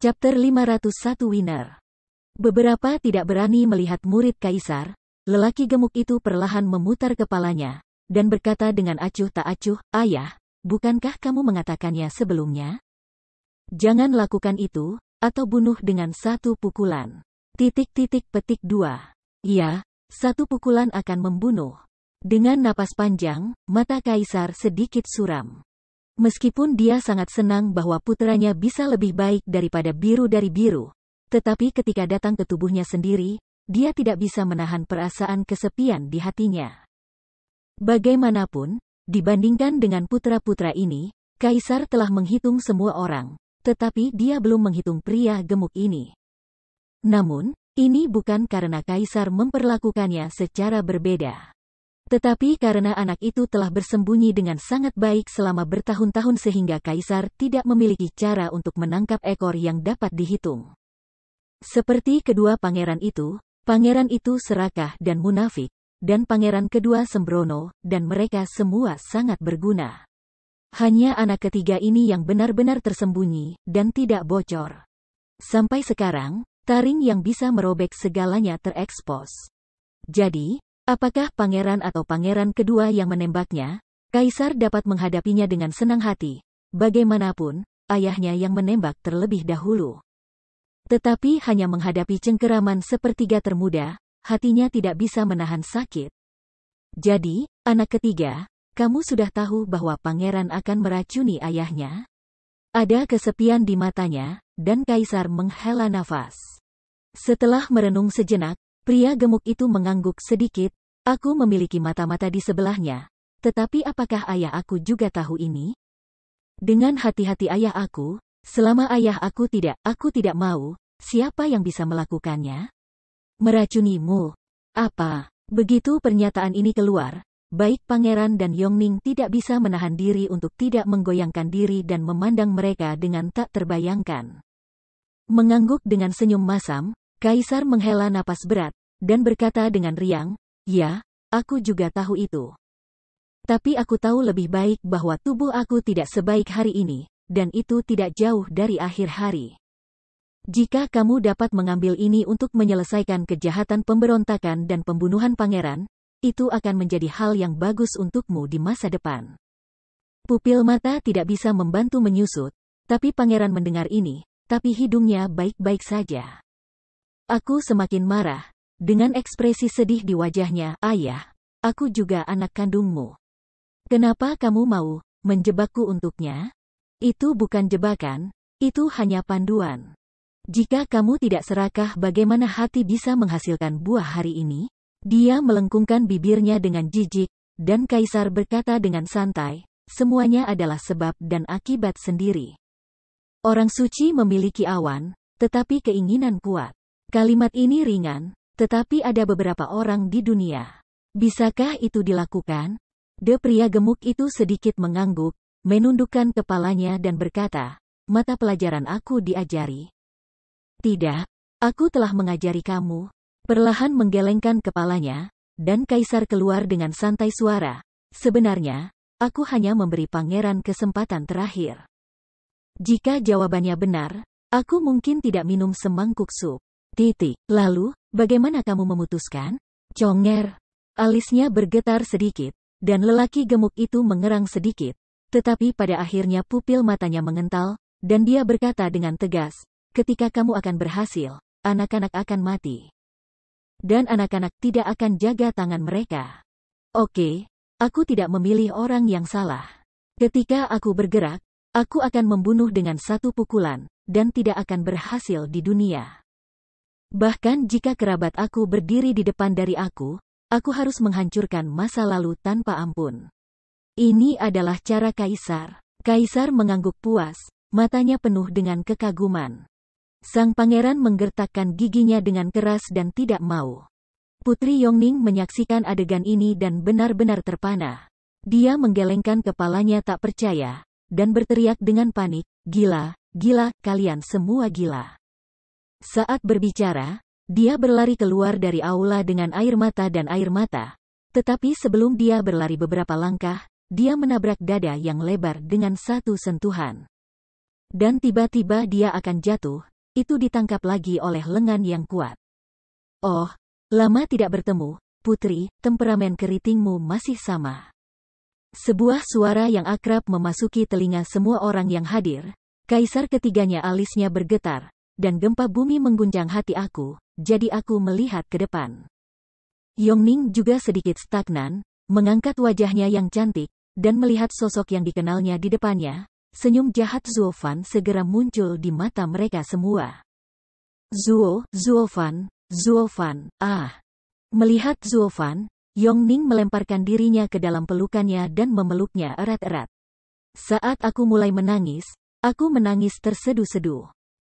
Chapter 501 Winner Beberapa tidak berani melihat murid kaisar, lelaki gemuk itu perlahan memutar kepalanya, dan berkata dengan acuh tak acuh, Ayah, bukankah kamu mengatakannya sebelumnya? Jangan lakukan itu, atau bunuh dengan satu pukulan. Titik-titik petik dua. Iya, satu pukulan akan membunuh. Dengan napas panjang, mata kaisar sedikit suram. Meskipun dia sangat senang bahwa putranya bisa lebih baik daripada biru dari biru, tetapi ketika datang ke tubuhnya sendiri, dia tidak bisa menahan perasaan kesepian di hatinya. Bagaimanapun, dibandingkan dengan putra-putra ini, Kaisar telah menghitung semua orang, tetapi dia belum menghitung pria gemuk ini. Namun, ini bukan karena Kaisar memperlakukannya secara berbeda. Tetapi karena anak itu telah bersembunyi dengan sangat baik selama bertahun-tahun sehingga kaisar tidak memiliki cara untuk menangkap ekor yang dapat dihitung. Seperti kedua pangeran itu, pangeran itu serakah dan munafik, dan pangeran kedua sembrono, dan mereka semua sangat berguna. Hanya anak ketiga ini yang benar-benar tersembunyi, dan tidak bocor. Sampai sekarang, taring yang bisa merobek segalanya terekspos. Jadi, Apakah pangeran atau pangeran kedua yang menembaknya? Kaisar dapat menghadapinya dengan senang hati. Bagaimanapun, ayahnya yang menembak terlebih dahulu. Tetapi hanya menghadapi cengkeraman sepertiga termuda, hatinya tidak bisa menahan sakit. Jadi, anak ketiga, kamu sudah tahu bahwa pangeran akan meracuni ayahnya? Ada kesepian di matanya, dan kaisar menghela nafas. Setelah merenung sejenak, pria gemuk itu mengangguk sedikit, Aku memiliki mata-mata di sebelahnya. Tetapi apakah ayah aku juga tahu ini? Dengan hati-hati ayah aku, selama ayah aku tidak, aku tidak mau, siapa yang bisa melakukannya? Meracunimu. Apa? Begitu pernyataan ini keluar, baik pangeran dan Yongning tidak bisa menahan diri untuk tidak menggoyangkan diri dan memandang mereka dengan tak terbayangkan. Mengangguk dengan senyum masam, Kaisar menghela napas berat, dan berkata dengan riang, Ya, aku juga tahu itu. Tapi aku tahu lebih baik bahwa tubuh aku tidak sebaik hari ini, dan itu tidak jauh dari akhir hari. Jika kamu dapat mengambil ini untuk menyelesaikan kejahatan pemberontakan dan pembunuhan pangeran, itu akan menjadi hal yang bagus untukmu di masa depan. Pupil mata tidak bisa membantu menyusut, tapi pangeran mendengar ini, tapi hidungnya baik-baik saja. Aku semakin marah, dengan ekspresi sedih di wajahnya, ayah, aku juga anak kandungmu. Kenapa kamu mau menjebakku untuknya? Itu bukan jebakan, itu hanya panduan. Jika kamu tidak serakah bagaimana hati bisa menghasilkan buah hari ini? Dia melengkungkan bibirnya dengan jijik, dan Kaisar berkata dengan santai, semuanya adalah sebab dan akibat sendiri. Orang suci memiliki awan, tetapi keinginan kuat. Kalimat ini ringan, tetapi ada beberapa orang di dunia. Bisakah itu dilakukan? De pria gemuk itu sedikit mengangguk, menundukkan kepalanya dan berkata, mata pelajaran aku diajari. Tidak, aku telah mengajari kamu. Perlahan menggelengkan kepalanya, dan kaisar keluar dengan santai suara. Sebenarnya, aku hanya memberi pangeran kesempatan terakhir. Jika jawabannya benar, aku mungkin tidak minum semangkuk sup. Titik. Lalu, Bagaimana kamu memutuskan? Conger. Alisnya bergetar sedikit, dan lelaki gemuk itu mengerang sedikit. Tetapi pada akhirnya pupil matanya mengental, dan dia berkata dengan tegas, ketika kamu akan berhasil, anak-anak akan mati. Dan anak-anak tidak akan jaga tangan mereka. Oke, aku tidak memilih orang yang salah. Ketika aku bergerak, aku akan membunuh dengan satu pukulan, dan tidak akan berhasil di dunia. Bahkan jika kerabat aku berdiri di depan dari aku, aku harus menghancurkan masa lalu tanpa ampun. Ini adalah cara Kaisar. Kaisar mengangguk puas, matanya penuh dengan kekaguman. Sang pangeran menggertakkan giginya dengan keras dan tidak mau. Putri Yongning menyaksikan adegan ini dan benar-benar terpana. Dia menggelengkan kepalanya tak percaya, dan berteriak dengan panik, gila, gila, kalian semua gila. Saat berbicara, dia berlari keluar dari aula dengan air mata dan air mata. Tetapi sebelum dia berlari beberapa langkah, dia menabrak dada yang lebar dengan satu sentuhan. Dan tiba-tiba dia akan jatuh, itu ditangkap lagi oleh lengan yang kuat. Oh, lama tidak bertemu, putri, temperamen keritingmu masih sama. Sebuah suara yang akrab memasuki telinga semua orang yang hadir, kaisar ketiganya alisnya bergetar, dan gempa bumi mengguncang hati aku, jadi aku melihat ke depan. Yongning juga sedikit stagnan, mengangkat wajahnya yang cantik, dan melihat sosok yang dikenalnya di depannya, senyum jahat Zuofan segera muncul di mata mereka semua. Zuo, Zuofan, Fan, ah. Melihat Zuofan, Yongning melemparkan dirinya ke dalam pelukannya dan memeluknya erat-erat. Saat aku mulai menangis, aku menangis terseduh-seduh.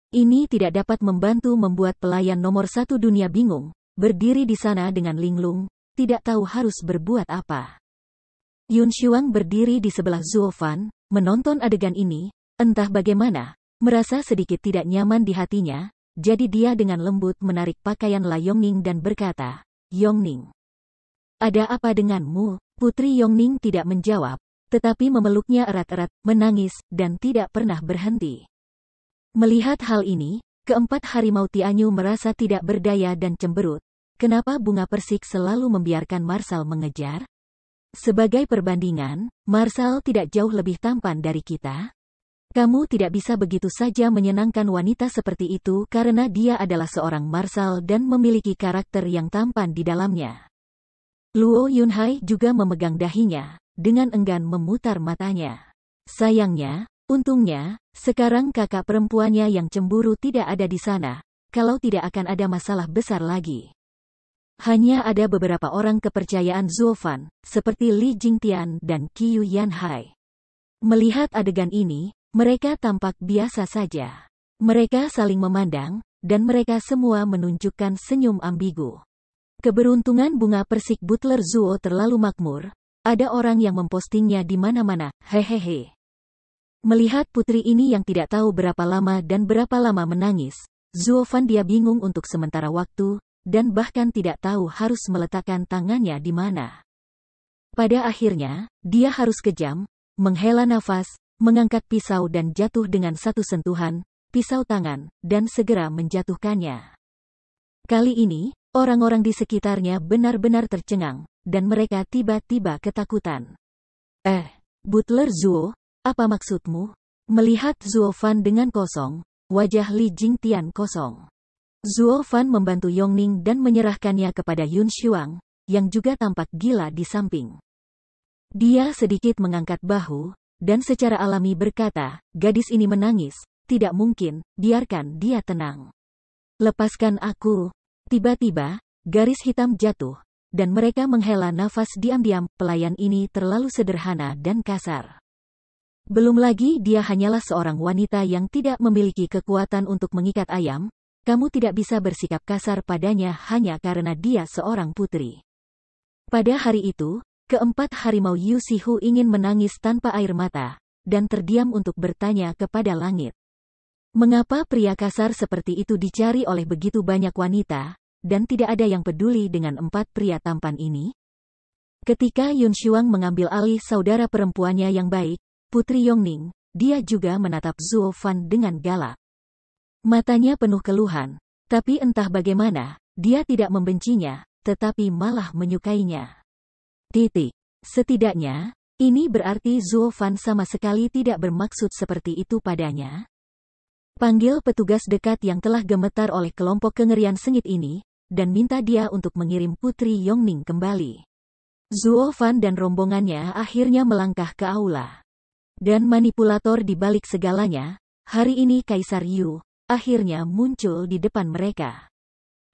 Ini tidak dapat membantu membuat pelayan nomor satu dunia bingung, berdiri di sana dengan linglung, tidak tahu harus berbuat apa. Yun Shuang berdiri di sebelah Zuo Fan, menonton adegan ini, entah bagaimana, merasa sedikit tidak nyaman di hatinya, jadi dia dengan lembut menarik pakaian La Yongning dan berkata, Yongning, ada apa denganmu? Putri Yongning tidak menjawab, tetapi memeluknya erat-erat, menangis, dan tidak pernah berhenti. Melihat hal ini, keempat harimau Tianyu merasa tidak berdaya dan cemberut. Kenapa bunga persik selalu membiarkan Marsal mengejar? Sebagai perbandingan, Marsal tidak jauh lebih tampan dari kita. Kamu tidak bisa begitu saja menyenangkan wanita seperti itu karena dia adalah seorang Marsal dan memiliki karakter yang tampan di dalamnya. Luo Yunhai juga memegang dahinya, dengan enggan memutar matanya. Sayangnya, Untungnya, sekarang kakak perempuannya yang cemburu tidak ada di sana, kalau tidak akan ada masalah besar lagi. Hanya ada beberapa orang kepercayaan Zulfan, seperti Li Jingtian dan Qiu Yanhai. Melihat adegan ini, mereka tampak biasa saja. Mereka saling memandang, dan mereka semua menunjukkan senyum ambigu. Keberuntungan bunga persik Butler Zuo terlalu makmur, ada orang yang mempostingnya di mana-mana, hehehe. Melihat putri ini yang tidak tahu berapa lama dan berapa lama menangis, dia bingung untuk sementara waktu, dan bahkan tidak tahu harus meletakkan tangannya di mana. Pada akhirnya, dia harus kejam, menghela nafas, mengangkat pisau dan jatuh dengan satu sentuhan, pisau tangan, dan segera menjatuhkannya. Kali ini, orang-orang di sekitarnya benar-benar tercengang, dan mereka tiba-tiba ketakutan. Eh, Butler Zuo, apa maksudmu? Melihat Zuo Fan dengan kosong, wajah Li Jingtian kosong. Zuo Fan membantu Yongning dan menyerahkannya kepada Yun Shuang, yang juga tampak gila di samping. Dia sedikit mengangkat bahu, dan secara alami berkata, gadis ini menangis, tidak mungkin, biarkan dia tenang. Lepaskan aku. Tiba-tiba, garis hitam jatuh, dan mereka menghela nafas diam-diam, pelayan ini terlalu sederhana dan kasar. Belum lagi dia hanyalah seorang wanita yang tidak memiliki kekuatan untuk mengikat ayam, kamu tidak bisa bersikap kasar padanya hanya karena dia seorang putri. Pada hari itu, keempat harimau Yusihu ingin menangis tanpa air mata, dan terdiam untuk bertanya kepada langit. Mengapa pria kasar seperti itu dicari oleh begitu banyak wanita, dan tidak ada yang peduli dengan empat pria tampan ini? Ketika Yun Shuang mengambil alih saudara perempuannya yang baik, Putri Yongning, dia juga menatap Zuo Fan dengan galak. Matanya penuh keluhan, tapi entah bagaimana, dia tidak membencinya, tetapi malah menyukainya. Titik. Setidaknya, ini berarti Zuo Fan sama sekali tidak bermaksud seperti itu padanya. Panggil petugas dekat yang telah gemetar oleh kelompok kengerian sengit ini, dan minta dia untuk mengirim Putri Yongning kembali. Zuo Fan dan rombongannya akhirnya melangkah ke aula dan manipulator di balik segalanya, hari ini Kaisar Yu akhirnya muncul di depan mereka.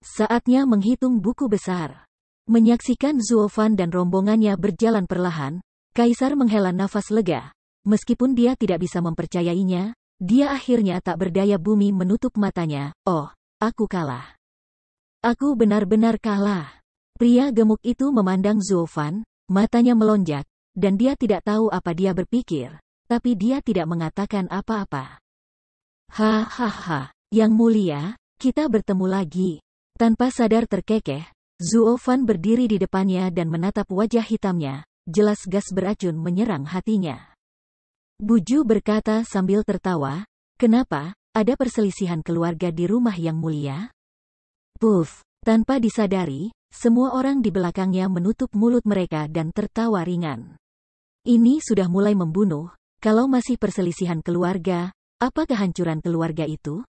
Saatnya menghitung buku besar. Menyaksikan Zuofan dan rombongannya berjalan perlahan, Kaisar menghela nafas lega. Meskipun dia tidak bisa mempercayainya, dia akhirnya tak berdaya bumi menutup matanya. Oh, aku kalah. Aku benar-benar kalah. Pria gemuk itu memandang Zuofan, matanya melonjak, dan dia tidak tahu apa dia berpikir tapi dia tidak mengatakan apa-apa. Hahaha, yang mulia, kita bertemu lagi. Tanpa sadar terkekeh, Zuofan berdiri di depannya dan menatap wajah hitamnya, jelas gas beracun menyerang hatinya. Buju berkata sambil tertawa, kenapa, ada perselisihan keluarga di rumah yang mulia? Puff, tanpa disadari, semua orang di belakangnya menutup mulut mereka dan tertawa ringan. Ini sudah mulai membunuh, kalau masih perselisihan keluarga, apa kehancuran keluarga itu?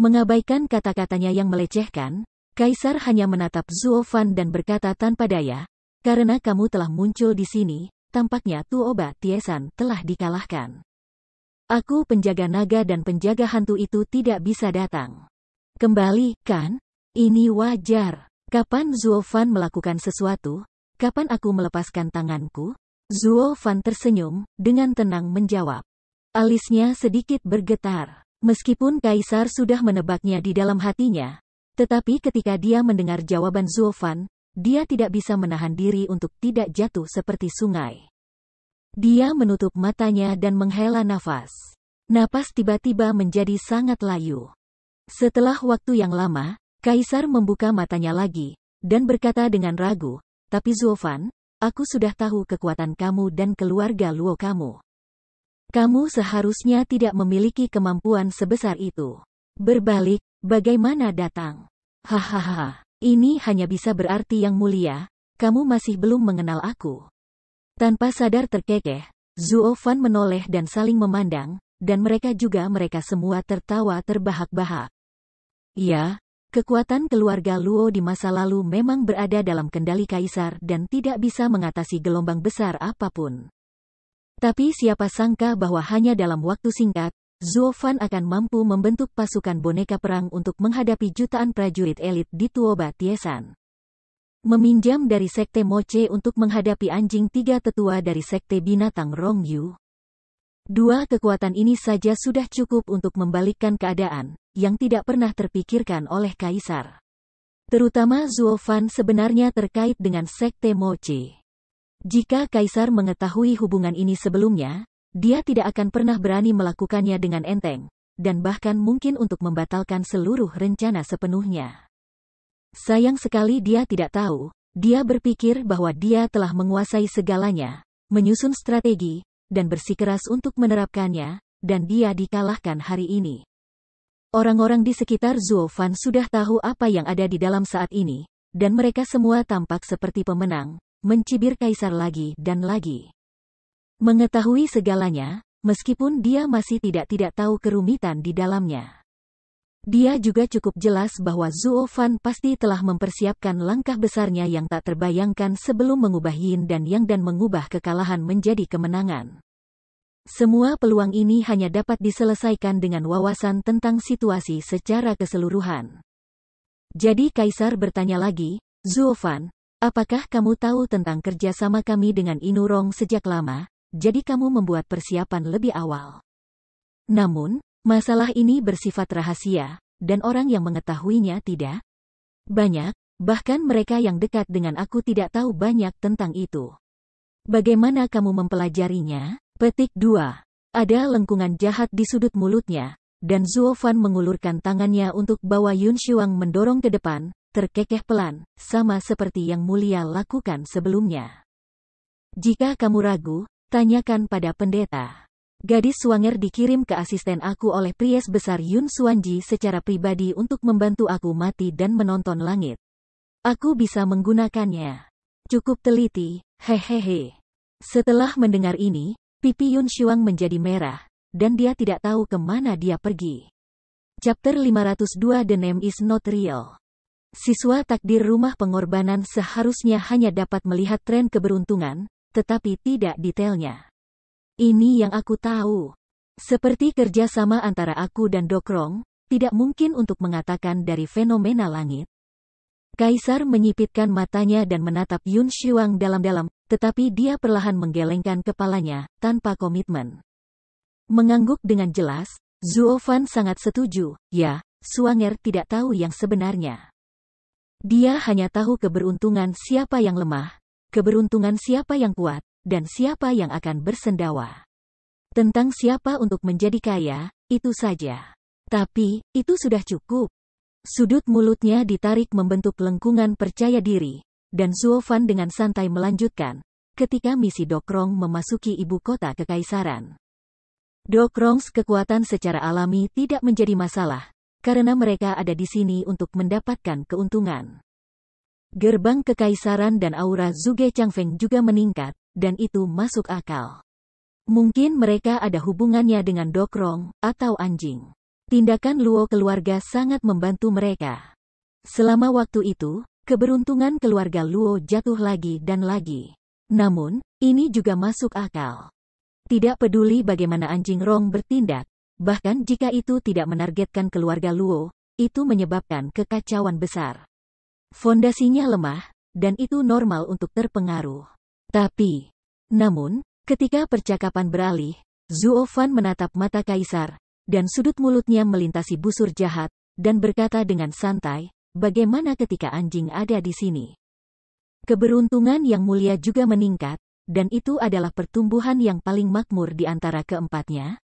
Mengabaikan kata-katanya yang melecehkan, Kaisar hanya menatap Zuofan dan berkata tanpa daya, karena kamu telah muncul di sini, tampaknya Tuoba Tiesan telah dikalahkan. Aku penjaga naga dan penjaga hantu itu tidak bisa datang. Kembali, kan? Ini wajar. Kapan Zuofan melakukan sesuatu? Kapan aku melepaskan tanganku? Zuo Fan tersenyum, dengan tenang menjawab. Alisnya sedikit bergetar. Meskipun Kaisar sudah menebaknya di dalam hatinya, tetapi ketika dia mendengar jawaban Zuo Fan, dia tidak bisa menahan diri untuk tidak jatuh seperti sungai. Dia menutup matanya dan menghela nafas. Napas tiba-tiba menjadi sangat layu. Setelah waktu yang lama, Kaisar membuka matanya lagi, dan berkata dengan ragu, tapi Zuo Fan, Aku sudah tahu kekuatan kamu dan keluarga Luo kamu. Kamu seharusnya tidak memiliki kemampuan sebesar itu. Berbalik, bagaimana datang? Hahaha, ini hanya bisa berarti yang mulia, kamu masih belum mengenal aku. Tanpa sadar terkekeh, Zuo Fan menoleh dan saling memandang, dan mereka juga mereka semua tertawa terbahak-bahak. Ya, Kekuatan keluarga Luo di masa lalu memang berada dalam kendali kaisar dan tidak bisa mengatasi gelombang besar apapun. Tapi siapa sangka bahwa hanya dalam waktu singkat, Zuo Fan akan mampu membentuk pasukan boneka perang untuk menghadapi jutaan prajurit elit di Tuoba Tiesan. Meminjam dari Sekte Moche untuk menghadapi anjing tiga tetua dari Sekte Binatang Rongyu, Dua kekuatan ini saja sudah cukup untuk membalikkan keadaan, yang tidak pernah terpikirkan oleh Kaisar. Terutama Fan sebenarnya terkait dengan Sekte Mochi. Jika Kaisar mengetahui hubungan ini sebelumnya, dia tidak akan pernah berani melakukannya dengan enteng, dan bahkan mungkin untuk membatalkan seluruh rencana sepenuhnya. Sayang sekali dia tidak tahu, dia berpikir bahwa dia telah menguasai segalanya, menyusun strategi, dan bersikeras untuk menerapkannya, dan dia dikalahkan hari ini. Orang-orang di sekitar Fan sudah tahu apa yang ada di dalam saat ini, dan mereka semua tampak seperti pemenang, mencibir kaisar lagi dan lagi. Mengetahui segalanya, meskipun dia masih tidak tidak tahu kerumitan di dalamnya. Dia juga cukup jelas bahwa Zuo Fan pasti telah mempersiapkan langkah besarnya yang tak terbayangkan sebelum mengubah Yin dan Yang dan mengubah kekalahan menjadi kemenangan. Semua peluang ini hanya dapat diselesaikan dengan wawasan tentang situasi secara keseluruhan. Jadi Kaisar bertanya lagi, Zuo Fan, apakah kamu tahu tentang kerjasama kami dengan Inurong sejak lama, jadi kamu membuat persiapan lebih awal. Namun, Masalah ini bersifat rahasia, dan orang yang mengetahuinya tidak banyak, bahkan mereka yang dekat dengan aku tidak tahu banyak tentang itu. Bagaimana kamu mempelajarinya? Petik 2. Ada lengkungan jahat di sudut mulutnya, dan Zuo Fan mengulurkan tangannya untuk bawa Yun Shuang mendorong ke depan, terkekeh pelan, sama seperti yang mulia lakukan sebelumnya. Jika kamu ragu, tanyakan pada pendeta. Gadis suanger dikirim ke asisten aku oleh Pries besar Yun Suanji secara pribadi untuk membantu aku mati dan menonton langit. Aku bisa menggunakannya. Cukup teliti, hehehe. Setelah mendengar ini, pipi Yun Shuang menjadi merah, dan dia tidak tahu kemana dia pergi. Chapter 502 The Name is Not Real Siswa takdir rumah pengorbanan seharusnya hanya dapat melihat tren keberuntungan, tetapi tidak detailnya. Ini yang aku tahu. Seperti kerjasama antara aku dan Dokrong, tidak mungkin untuk mengatakan dari fenomena langit. Kaisar menyipitkan matanya dan menatap Yun Shuang dalam-dalam, tetapi dia perlahan menggelengkan kepalanya, tanpa komitmen. Mengangguk dengan jelas, Fan sangat setuju, ya, Suanger tidak tahu yang sebenarnya. Dia hanya tahu keberuntungan siapa yang lemah, keberuntungan siapa yang kuat, dan siapa yang akan bersendawa. Tentang siapa untuk menjadi kaya, itu saja. Tapi, itu sudah cukup. Sudut mulutnya ditarik membentuk lengkungan percaya diri, dan Suofan dengan santai melanjutkan, ketika misi Dokrong memasuki ibu kota kekaisaran. Dokrongs kekuatan secara alami tidak menjadi masalah, karena mereka ada di sini untuk mendapatkan keuntungan. Gerbang kekaisaran dan aura Zuge Changfeng juga meningkat, dan itu masuk akal. Mungkin mereka ada hubungannya dengan dokrong, atau anjing. Tindakan Luo keluarga sangat membantu mereka. Selama waktu itu, keberuntungan keluarga Luo jatuh lagi dan lagi. Namun, ini juga masuk akal. Tidak peduli bagaimana anjing Rong bertindak, bahkan jika itu tidak menargetkan keluarga Luo, itu menyebabkan kekacauan besar. Fondasinya lemah, dan itu normal untuk terpengaruh. Tapi, namun, ketika percakapan beralih, Zuo Fan menatap mata kaisar, dan sudut mulutnya melintasi busur jahat, dan berkata dengan santai, bagaimana ketika anjing ada di sini? Keberuntungan yang mulia juga meningkat, dan itu adalah pertumbuhan yang paling makmur di antara keempatnya.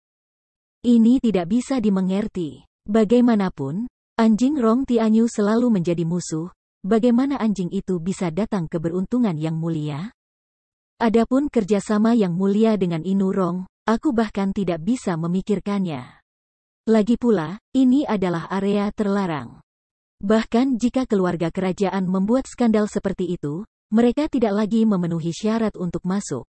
Ini tidak bisa dimengerti. Bagaimanapun, anjing Rong Tianyu selalu menjadi musuh, bagaimana anjing itu bisa datang ke beruntungan yang mulia? Adapun kerjasama yang mulia dengan Inurong, aku bahkan tidak bisa memikirkannya. Lagi pula, ini adalah area terlarang. Bahkan jika keluarga kerajaan membuat skandal seperti itu, mereka tidak lagi memenuhi syarat untuk masuk.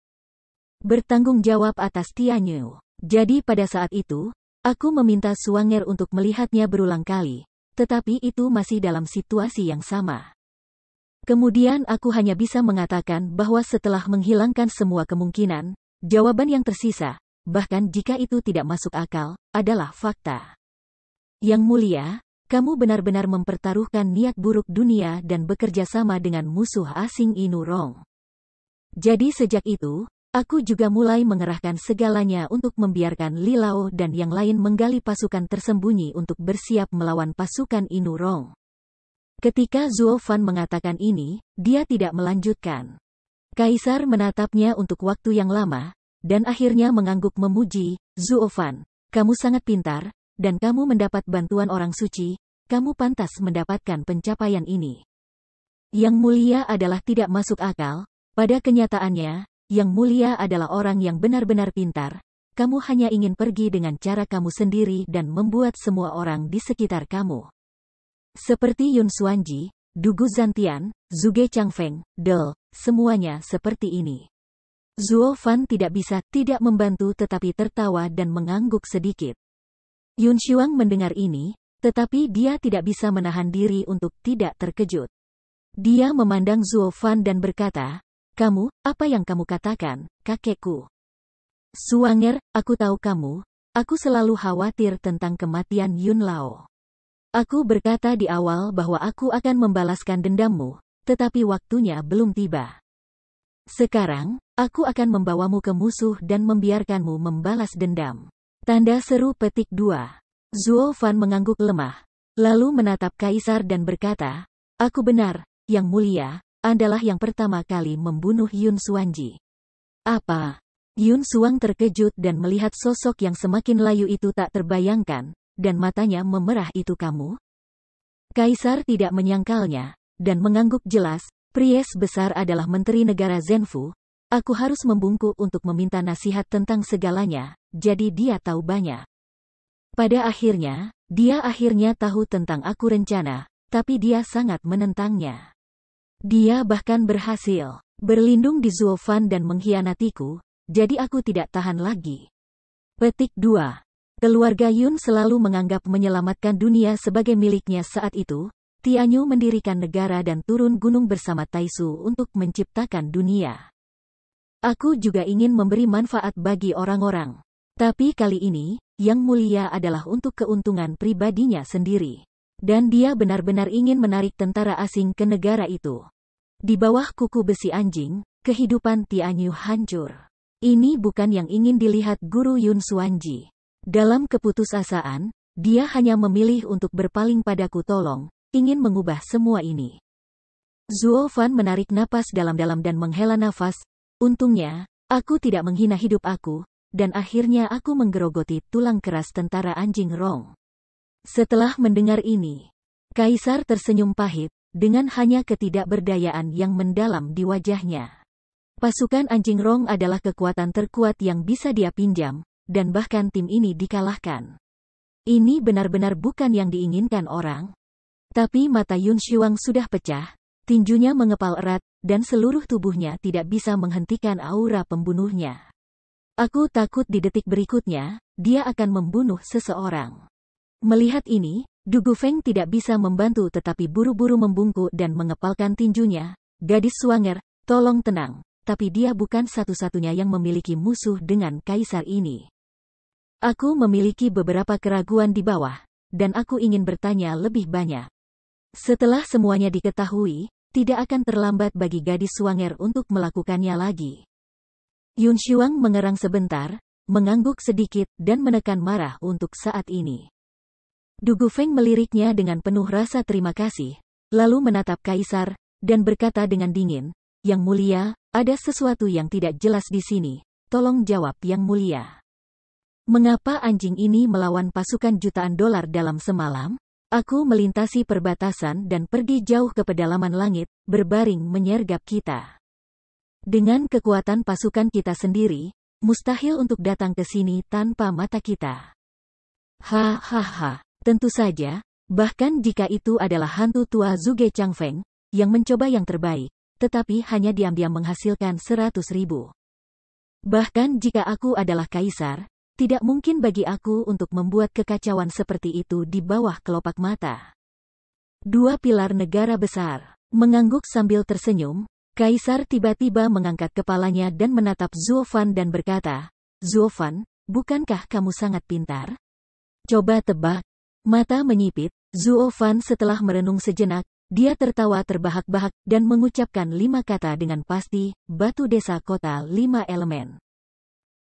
Bertanggung jawab atas Tianyu. Jadi pada saat itu, aku meminta Suanger untuk melihatnya berulang kali, tetapi itu masih dalam situasi yang sama. Kemudian aku hanya bisa mengatakan bahwa setelah menghilangkan semua kemungkinan, jawaban yang tersisa, bahkan jika itu tidak masuk akal, adalah fakta. Yang mulia, kamu benar-benar mempertaruhkan niat buruk dunia dan bekerja sama dengan musuh asing Inurong. Jadi sejak itu, Aku juga mulai mengerahkan segalanya untuk membiarkan Lilao dan yang lain menggali pasukan tersembunyi untuk bersiap melawan pasukan Inurong. Ketika Zuo Fan mengatakan ini, dia tidak melanjutkan. Kaisar menatapnya untuk waktu yang lama, dan akhirnya mengangguk memuji, Zuo Fan, kamu sangat pintar, dan kamu mendapat bantuan orang suci, kamu pantas mendapatkan pencapaian ini. Yang mulia adalah tidak masuk akal, pada kenyataannya, yang mulia adalah orang yang benar-benar pintar, kamu hanya ingin pergi dengan cara kamu sendiri dan membuat semua orang di sekitar kamu seperti Yun Suanji, Dugu Zantian, Zuge Changfeng, Del, semuanya seperti ini. Zuo Fan tidak bisa tidak membantu tetapi tertawa dan mengangguk sedikit. Yun Xiuang mendengar ini, tetapi dia tidak bisa menahan diri untuk tidak terkejut. Dia memandang Zuo Fan dan berkata, Kamu, apa yang kamu katakan, kakekku? Suanger, aku tahu kamu, aku selalu khawatir tentang kematian Yun Lao. Aku berkata di awal bahwa aku akan membalaskan dendammu, tetapi waktunya belum tiba. Sekarang, aku akan membawamu ke musuh dan membiarkanmu membalas dendam. Tanda seru petik dua. Zuo Fan mengangguk lemah, lalu menatap Kaisar dan berkata, Aku benar, Yang Mulia, andalah yang pertama kali membunuh Yun Suanji. Apa? Yun Suang terkejut dan melihat sosok yang semakin layu itu tak terbayangkan, dan matanya memerah itu kamu? Kaisar tidak menyangkalnya, dan mengangguk jelas, Pries besar adalah menteri negara Zenfu, aku harus membungkuk untuk meminta nasihat tentang segalanya, jadi dia tahu banyak. Pada akhirnya, dia akhirnya tahu tentang aku rencana, tapi dia sangat menentangnya. Dia bahkan berhasil berlindung di Zuofan dan mengkhianatiku, jadi aku tidak tahan lagi. Petik 2. Keluarga Yun selalu menganggap menyelamatkan dunia sebagai miliknya saat itu. Tianyu mendirikan negara dan turun gunung bersama Taisu untuk menciptakan dunia. Aku juga ingin memberi manfaat bagi orang-orang. Tapi kali ini, yang mulia adalah untuk keuntungan pribadinya sendiri. Dan dia benar-benar ingin menarik tentara asing ke negara itu. Di bawah kuku besi anjing, kehidupan Tianyu hancur. Ini bukan yang ingin dilihat Guru Yun Suanji. Dalam keputusasaan, dia hanya memilih untuk berpaling padaku tolong, ingin mengubah semua ini. Zuo Fan menarik napas dalam-dalam dan menghela nafas, untungnya, aku tidak menghina hidup aku, dan akhirnya aku menggerogoti tulang keras tentara anjing Rong. Setelah mendengar ini, Kaisar tersenyum pahit, dengan hanya ketidakberdayaan yang mendalam di wajahnya. Pasukan anjing Rong adalah kekuatan terkuat yang bisa dia pinjam, dan bahkan tim ini dikalahkan. Ini benar-benar bukan yang diinginkan orang. Tapi mata Yun Shuang sudah pecah, tinjunya mengepal erat, dan seluruh tubuhnya tidak bisa menghentikan aura pembunuhnya. Aku takut di detik berikutnya, dia akan membunuh seseorang. Melihat ini, Dugu Feng tidak bisa membantu tetapi buru-buru membungkuk dan mengepalkan tinjunya. Gadis Suanger, tolong tenang. Tapi dia bukan satu-satunya yang memiliki musuh dengan kaisar ini. Aku memiliki beberapa keraguan di bawah, dan aku ingin bertanya lebih banyak. Setelah semuanya diketahui, tidak akan terlambat bagi gadis Suanger untuk melakukannya lagi. Yun Shuang mengerang sebentar, mengangguk sedikit dan menekan marah untuk saat ini. Dugu Feng meliriknya dengan penuh rasa terima kasih, lalu menatap Kaisar, dan berkata dengan dingin, Yang mulia, ada sesuatu yang tidak jelas di sini, tolong jawab yang mulia. Mengapa anjing ini melawan pasukan jutaan dolar dalam semalam? Aku melintasi perbatasan dan pergi jauh ke pedalaman langit, berbaring menyergap kita. Dengan kekuatan pasukan kita sendiri, mustahil untuk datang ke sini tanpa mata kita. Hahaha, tentu saja, bahkan jika itu adalah hantu tua Zuge Changfeng, yang mencoba yang terbaik, tetapi hanya diam-diam menghasilkan seratus ribu. Bahkan jika aku adalah kaisar, tidak mungkin bagi aku untuk membuat kekacauan seperti itu di bawah kelopak mata. Dua pilar negara besar, mengangguk sambil tersenyum, Kaisar tiba-tiba mengangkat kepalanya dan menatap Zuofan dan berkata, "Zuofan, bukankah kamu sangat pintar? Coba tebak. Mata menyipit, Zuofan setelah merenung sejenak, dia tertawa terbahak-bahak dan mengucapkan lima kata dengan pasti, batu desa kota lima elemen.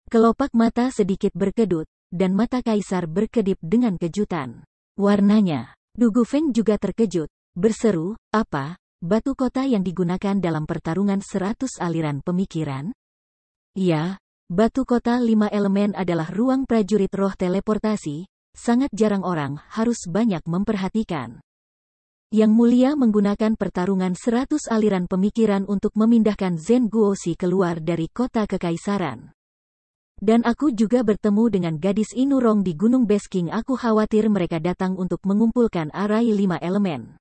Kelopak mata sedikit berkedut, dan mata kaisar berkedip dengan kejutan. Warnanya, Dugu Feng juga terkejut, berseru, apa, batu kota yang digunakan dalam pertarungan seratus aliran pemikiran? Ya, batu kota lima elemen adalah ruang prajurit roh teleportasi, sangat jarang orang harus banyak memperhatikan. Yang Mulia menggunakan pertarungan seratus aliran pemikiran untuk memindahkan Zen Guosi keluar dari kota kekaisaran. Dan aku juga bertemu dengan gadis Inurong di Gunung Besking. Aku khawatir mereka datang untuk mengumpulkan arai lima elemen.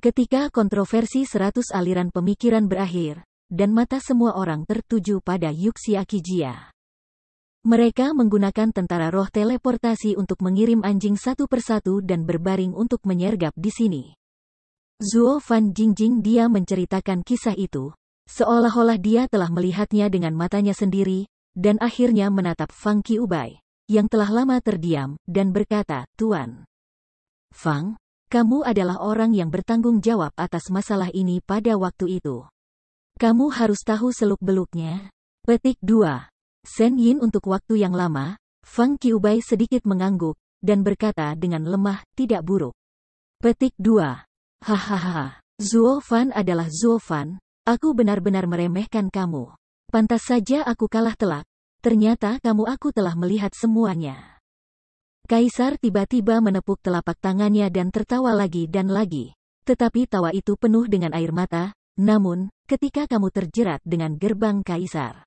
Ketika kontroversi seratus aliran pemikiran berakhir, dan mata semua orang tertuju pada Yuxia Kijia. Mereka menggunakan tentara roh teleportasi untuk mengirim anjing satu persatu dan berbaring untuk menyergap di sini. Zuo Fan Jingjing dia menceritakan kisah itu, seolah-olah dia telah melihatnya dengan matanya sendiri, dan akhirnya menatap Fang Qiubai, yang telah lama terdiam, dan berkata, Tuan. Fang, kamu adalah orang yang bertanggung jawab atas masalah ini pada waktu itu. Kamu harus tahu seluk-beluknya. Petik 2. Sen Yin untuk waktu yang lama, Fang Qiubai sedikit mengangguk, dan berkata dengan lemah, tidak buruk. Petik 2. Hahaha. Zuo Fan adalah Zuo Fan, aku benar-benar meremehkan kamu. Pantas saja aku kalah telak, Ternyata kamu aku telah melihat semuanya. Kaisar tiba-tiba menepuk telapak tangannya dan tertawa lagi dan lagi. Tetapi tawa itu penuh dengan air mata, namun, ketika kamu terjerat dengan gerbang Kaisar.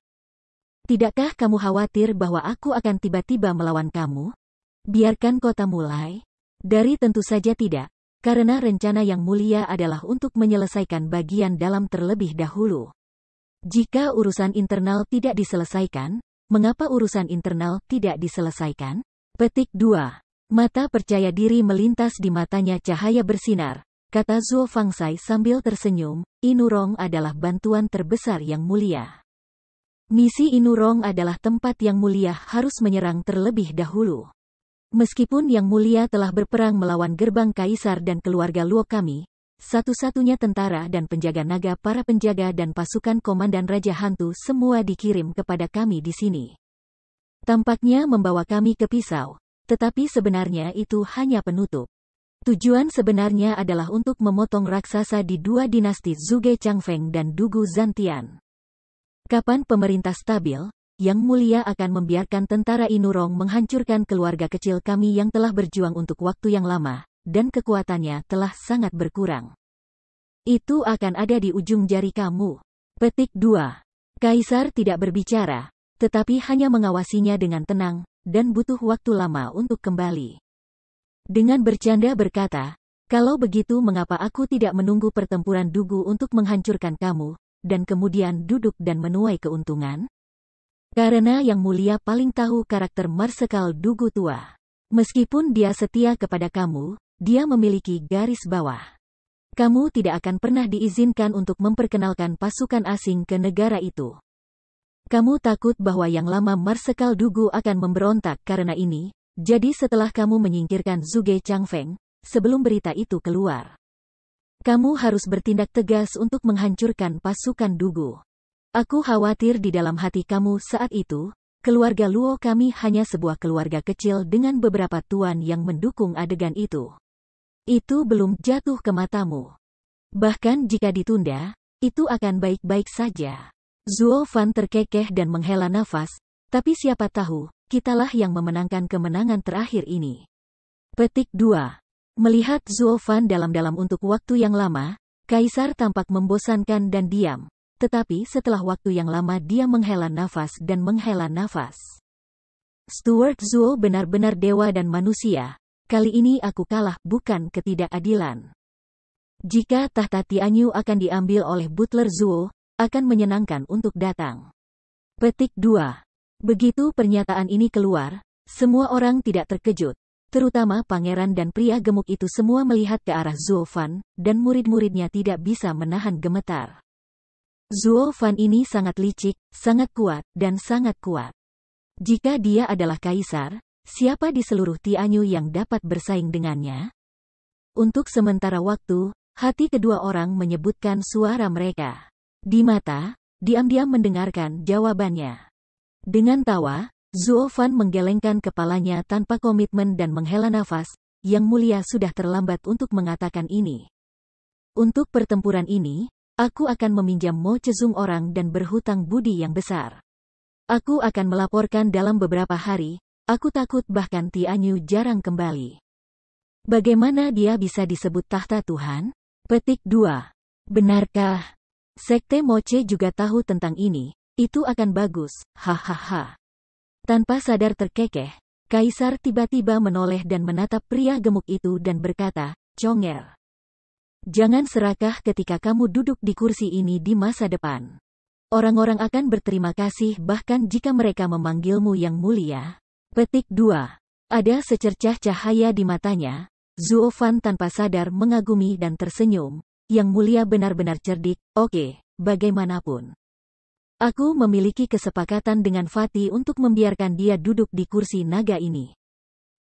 Tidakkah kamu khawatir bahwa aku akan tiba-tiba melawan kamu? Biarkan kota mulai. Dari tentu saja tidak, karena rencana yang mulia adalah untuk menyelesaikan bagian dalam terlebih dahulu. Jika urusan internal tidak diselesaikan, Mengapa urusan internal tidak diselesaikan? Petik 2. Mata percaya diri melintas di matanya cahaya bersinar. Kata Zuo Fangsai sambil tersenyum, Inurong adalah bantuan terbesar yang mulia. Misi Inurong adalah tempat yang mulia harus menyerang terlebih dahulu. Meskipun Yang Mulia telah berperang melawan gerbang kaisar dan keluarga Luo kami, satu-satunya tentara dan penjaga naga para penjaga dan pasukan komandan Raja Hantu semua dikirim kepada kami di sini. Tampaknya membawa kami ke pisau, tetapi sebenarnya itu hanya penutup. Tujuan sebenarnya adalah untuk memotong raksasa di dua dinasti Zuge Changfeng dan Dugu Zantian. Kapan pemerintah stabil, Yang Mulia akan membiarkan tentara Inurong menghancurkan keluarga kecil kami yang telah berjuang untuk waktu yang lama, dan kekuatannya telah sangat berkurang. Itu akan ada di ujung jari kamu. Petik 2. Kaisar tidak berbicara, tetapi hanya mengawasinya dengan tenang, dan butuh waktu lama untuk kembali. Dengan bercanda berkata, kalau begitu mengapa aku tidak menunggu pertempuran dugu untuk menghancurkan kamu, dan kemudian duduk dan menuai keuntungan? Karena yang mulia paling tahu karakter Marsekal Dugu tua. Meskipun dia setia kepada kamu, dia memiliki garis bawah. Kamu tidak akan pernah diizinkan untuk memperkenalkan pasukan asing ke negara itu. Kamu takut bahwa yang lama Marsekal Dugu akan memberontak karena ini, jadi setelah kamu menyingkirkan Zuge Changfeng, sebelum berita itu keluar. Kamu harus bertindak tegas untuk menghancurkan pasukan Dugu. Aku khawatir di dalam hati kamu saat itu, keluarga Luo kami hanya sebuah keluarga kecil dengan beberapa tuan yang mendukung adegan itu. Itu belum jatuh ke matamu. Bahkan jika ditunda, itu akan baik-baik saja. Zuo Fan terkekeh dan menghela nafas, tapi siapa tahu, kitalah yang memenangkan kemenangan terakhir ini. Petik 2. Melihat Fan dalam-dalam untuk waktu yang lama, Kaisar tampak membosankan dan diam. Tetapi setelah waktu yang lama dia menghela nafas dan menghela nafas. Stuart Zuo benar-benar dewa dan manusia, Kali ini aku kalah, bukan ketidakadilan. Jika tahta Tianyu akan diambil oleh Butler Zuo, akan menyenangkan untuk datang. Petik 2. Begitu pernyataan ini keluar, semua orang tidak terkejut. Terutama pangeran dan pria gemuk itu semua melihat ke arah Zuo Fan, dan murid-muridnya tidak bisa menahan gemetar. Zuo Fan ini sangat licik, sangat kuat, dan sangat kuat. Jika dia adalah kaisar, Siapa di seluruh Tianyu yang dapat bersaing dengannya? Untuk sementara waktu, hati kedua orang menyebutkan suara mereka. Di mata, diam-diam mendengarkan jawabannya. Dengan tawa, Zuo Fan menggelengkan kepalanya tanpa komitmen dan menghela nafas, yang mulia sudah terlambat untuk mengatakan ini. Untuk pertempuran ini, aku akan meminjam Mo Cezung orang dan berhutang budi yang besar. Aku akan melaporkan dalam beberapa hari, Aku takut bahkan Tianyu jarang kembali. Bagaimana dia bisa disebut tahta Tuhan? Petik 2. Benarkah? Sekte Moce juga tahu tentang ini. Itu akan bagus, hahaha. Tanpa sadar terkekeh, Kaisar tiba-tiba menoleh dan menatap pria gemuk itu dan berkata, Congel. Jangan serakah ketika kamu duduk di kursi ini di masa depan. Orang-orang akan berterima kasih bahkan jika mereka memanggilmu yang mulia. Petik 2. Ada secercah cahaya di matanya, Zuofan tanpa sadar mengagumi dan tersenyum, yang mulia benar-benar cerdik, oke, bagaimanapun. Aku memiliki kesepakatan dengan Fatih untuk membiarkan dia duduk di kursi naga ini.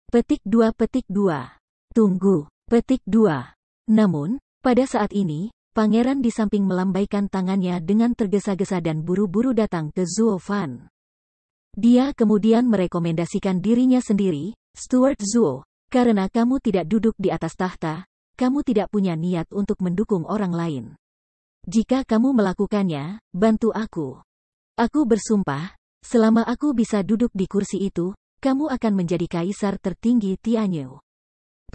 Petik 2 Petik 2. Tunggu, petik 2. Namun, pada saat ini, pangeran di samping melambaikan tangannya dengan tergesa-gesa dan buru-buru datang ke Zuofan. Dia kemudian merekomendasikan dirinya sendiri, Stuart Zuo, karena kamu tidak duduk di atas tahta, kamu tidak punya niat untuk mendukung orang lain. Jika kamu melakukannya, bantu aku. Aku bersumpah, selama aku bisa duduk di kursi itu, kamu akan menjadi kaisar tertinggi Tianyu.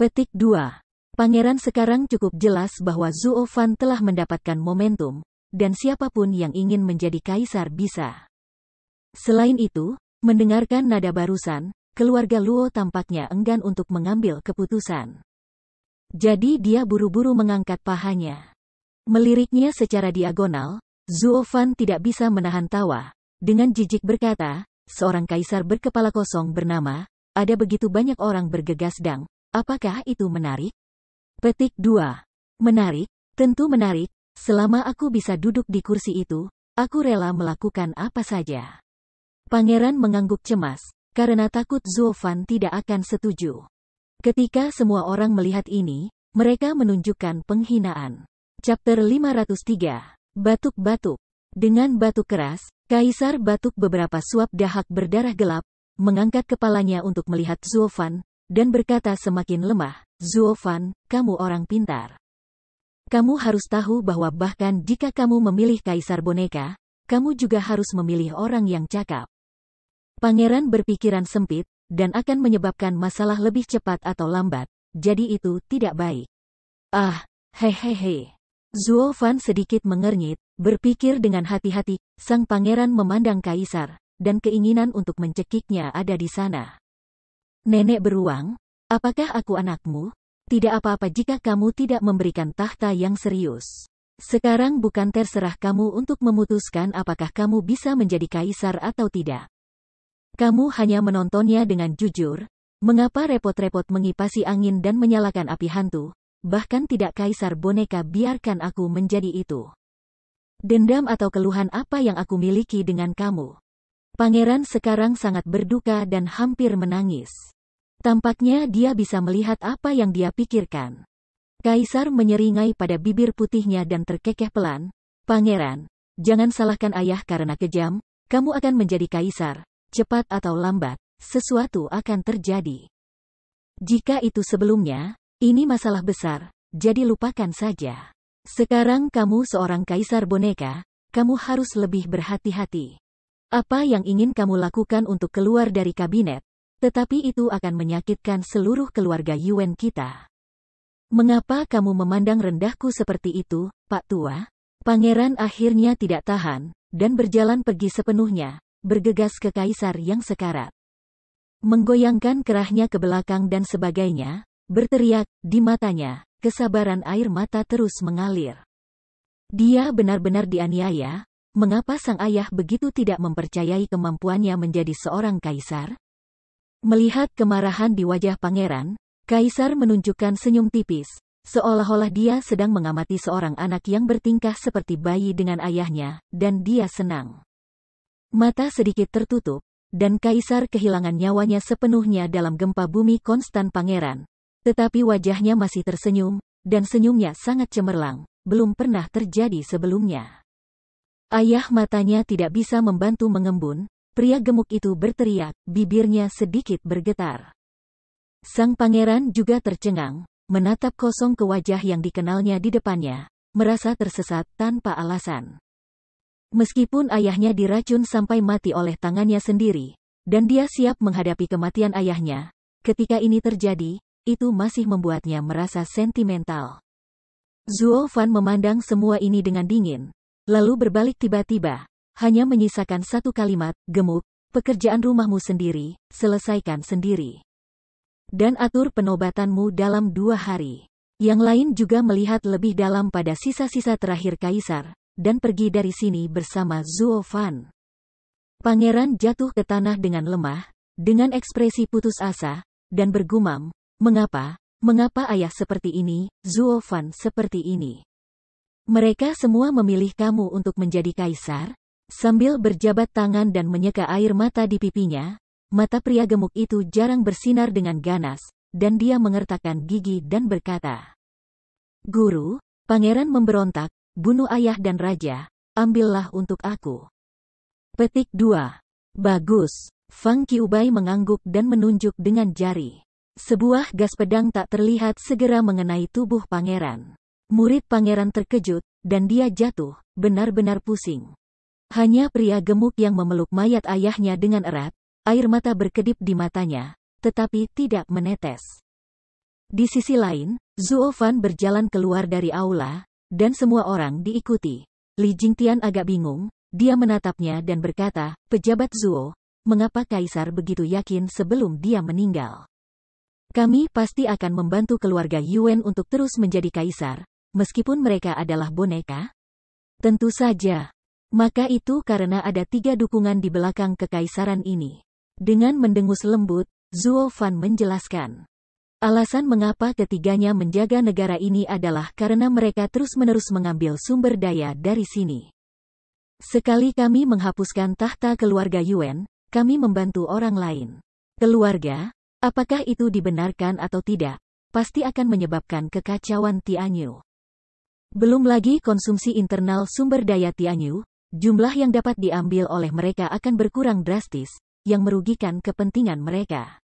Petik 2. Pangeran sekarang cukup jelas bahwa Zuo Fan telah mendapatkan momentum, dan siapapun yang ingin menjadi kaisar bisa. Selain itu, mendengarkan nada barusan, keluarga Luo tampaknya enggan untuk mengambil keputusan. Jadi dia buru-buru mengangkat pahanya. Meliriknya secara diagonal, Zuo Fan tidak bisa menahan tawa. Dengan jijik berkata, seorang kaisar berkepala kosong bernama, ada begitu banyak orang bergegas dang, apakah itu menarik? Petik 2. Menarik, tentu menarik, selama aku bisa duduk di kursi itu, aku rela melakukan apa saja. Pangeran mengangguk cemas, karena takut Zuofan tidak akan setuju. Ketika semua orang melihat ini, mereka menunjukkan penghinaan. Chapter 503, Batuk-Batuk Dengan batuk keras, Kaisar batuk beberapa suap dahak berdarah gelap, mengangkat kepalanya untuk melihat Zuofan, dan berkata semakin lemah, Zuofan, kamu orang pintar. Kamu harus tahu bahwa bahkan jika kamu memilih Kaisar Boneka, kamu juga harus memilih orang yang cakap. Pangeran berpikiran sempit, dan akan menyebabkan masalah lebih cepat atau lambat, jadi itu tidak baik. Ah, hehehe. Zuo Fan sedikit mengernyit, berpikir dengan hati-hati, sang pangeran memandang kaisar, dan keinginan untuk mencekiknya ada di sana. Nenek beruang, apakah aku anakmu? Tidak apa-apa jika kamu tidak memberikan tahta yang serius. Sekarang bukan terserah kamu untuk memutuskan apakah kamu bisa menjadi kaisar atau tidak. Kamu hanya menontonnya dengan jujur. Mengapa repot-repot mengipasi angin dan menyalakan api hantu? Bahkan tidak kaisar boneka biarkan aku menjadi itu. Dendam atau keluhan apa yang aku miliki dengan kamu? Pangeran sekarang sangat berduka dan hampir menangis. Tampaknya dia bisa melihat apa yang dia pikirkan. Kaisar menyeringai pada bibir putihnya dan terkekeh pelan. Pangeran, jangan salahkan ayah karena kejam, kamu akan menjadi kaisar, cepat atau lambat, sesuatu akan terjadi. Jika itu sebelumnya, ini masalah besar, jadi lupakan saja. Sekarang kamu seorang kaisar boneka, kamu harus lebih berhati-hati. Apa yang ingin kamu lakukan untuk keluar dari kabinet, tetapi itu akan menyakitkan seluruh keluarga Yuan kita. Mengapa kamu memandang rendahku seperti itu, Pak Tua? Pangeran akhirnya tidak tahan, dan berjalan pergi sepenuhnya, bergegas ke kaisar yang sekarat. Menggoyangkan kerahnya ke belakang dan sebagainya, berteriak, di matanya, kesabaran air mata terus mengalir. Dia benar-benar dianiaya, mengapa sang ayah begitu tidak mempercayai kemampuannya menjadi seorang kaisar? Melihat kemarahan di wajah pangeran, kaisar menunjukkan senyum tipis, seolah-olah dia sedang mengamati seorang anak yang bertingkah seperti bayi dengan ayahnya, dan dia senang. Mata sedikit tertutup, dan Kaisar kehilangan nyawanya sepenuhnya dalam gempa bumi Konstan Pangeran. Tetapi wajahnya masih tersenyum, dan senyumnya sangat cemerlang, belum pernah terjadi sebelumnya. Ayah matanya tidak bisa membantu mengembun, pria gemuk itu berteriak, bibirnya sedikit bergetar. Sang pangeran juga tercengang, menatap kosong ke wajah yang dikenalnya di depannya, merasa tersesat tanpa alasan. Meskipun ayahnya diracun sampai mati oleh tangannya sendiri, dan dia siap menghadapi kematian ayahnya, ketika ini terjadi, itu masih membuatnya merasa sentimental. Zuo Fan memandang semua ini dengan dingin, lalu berbalik tiba-tiba, hanya menyisakan satu kalimat, gemuk, pekerjaan rumahmu sendiri, selesaikan sendiri. Dan atur penobatanmu dalam dua hari. Yang lain juga melihat lebih dalam pada sisa-sisa terakhir Kaisar, dan pergi dari sini bersama Zuo Fan. Pangeran jatuh ke tanah dengan lemah, dengan ekspresi putus asa, dan bergumam, mengapa, mengapa ayah seperti ini, Zuo Fan seperti ini. Mereka semua memilih kamu untuk menjadi kaisar, sambil berjabat tangan dan menyeka air mata di pipinya, mata pria gemuk itu jarang bersinar dengan ganas, dan dia mengertakkan gigi dan berkata, Guru, pangeran memberontak, bunuh ayah dan raja, ambillah untuk aku. Petik 2. Bagus. Fang Qiubai mengangguk dan menunjuk dengan jari. Sebuah gas pedang tak terlihat segera mengenai tubuh pangeran. Murid pangeran terkejut, dan dia jatuh, benar-benar pusing. Hanya pria gemuk yang memeluk mayat ayahnya dengan erat, air mata berkedip di matanya, tetapi tidak menetes. Di sisi lain, Fan berjalan keluar dari aula, dan semua orang diikuti. Li Jingtian agak bingung, dia menatapnya dan berkata, pejabat Zuo, mengapa Kaisar begitu yakin sebelum dia meninggal? Kami pasti akan membantu keluarga Yuan untuk terus menjadi Kaisar, meskipun mereka adalah boneka? Tentu saja. Maka itu karena ada tiga dukungan di belakang kekaisaran ini. Dengan mendengus lembut, Zuo Fan menjelaskan. Alasan mengapa ketiganya menjaga negara ini adalah karena mereka terus-menerus mengambil sumber daya dari sini. Sekali kami menghapuskan tahta keluarga Yuan, kami membantu orang lain. Keluarga, apakah itu dibenarkan atau tidak, pasti akan menyebabkan kekacauan Tianyu. Belum lagi konsumsi internal sumber daya Tianyu, jumlah yang dapat diambil oleh mereka akan berkurang drastis, yang merugikan kepentingan mereka.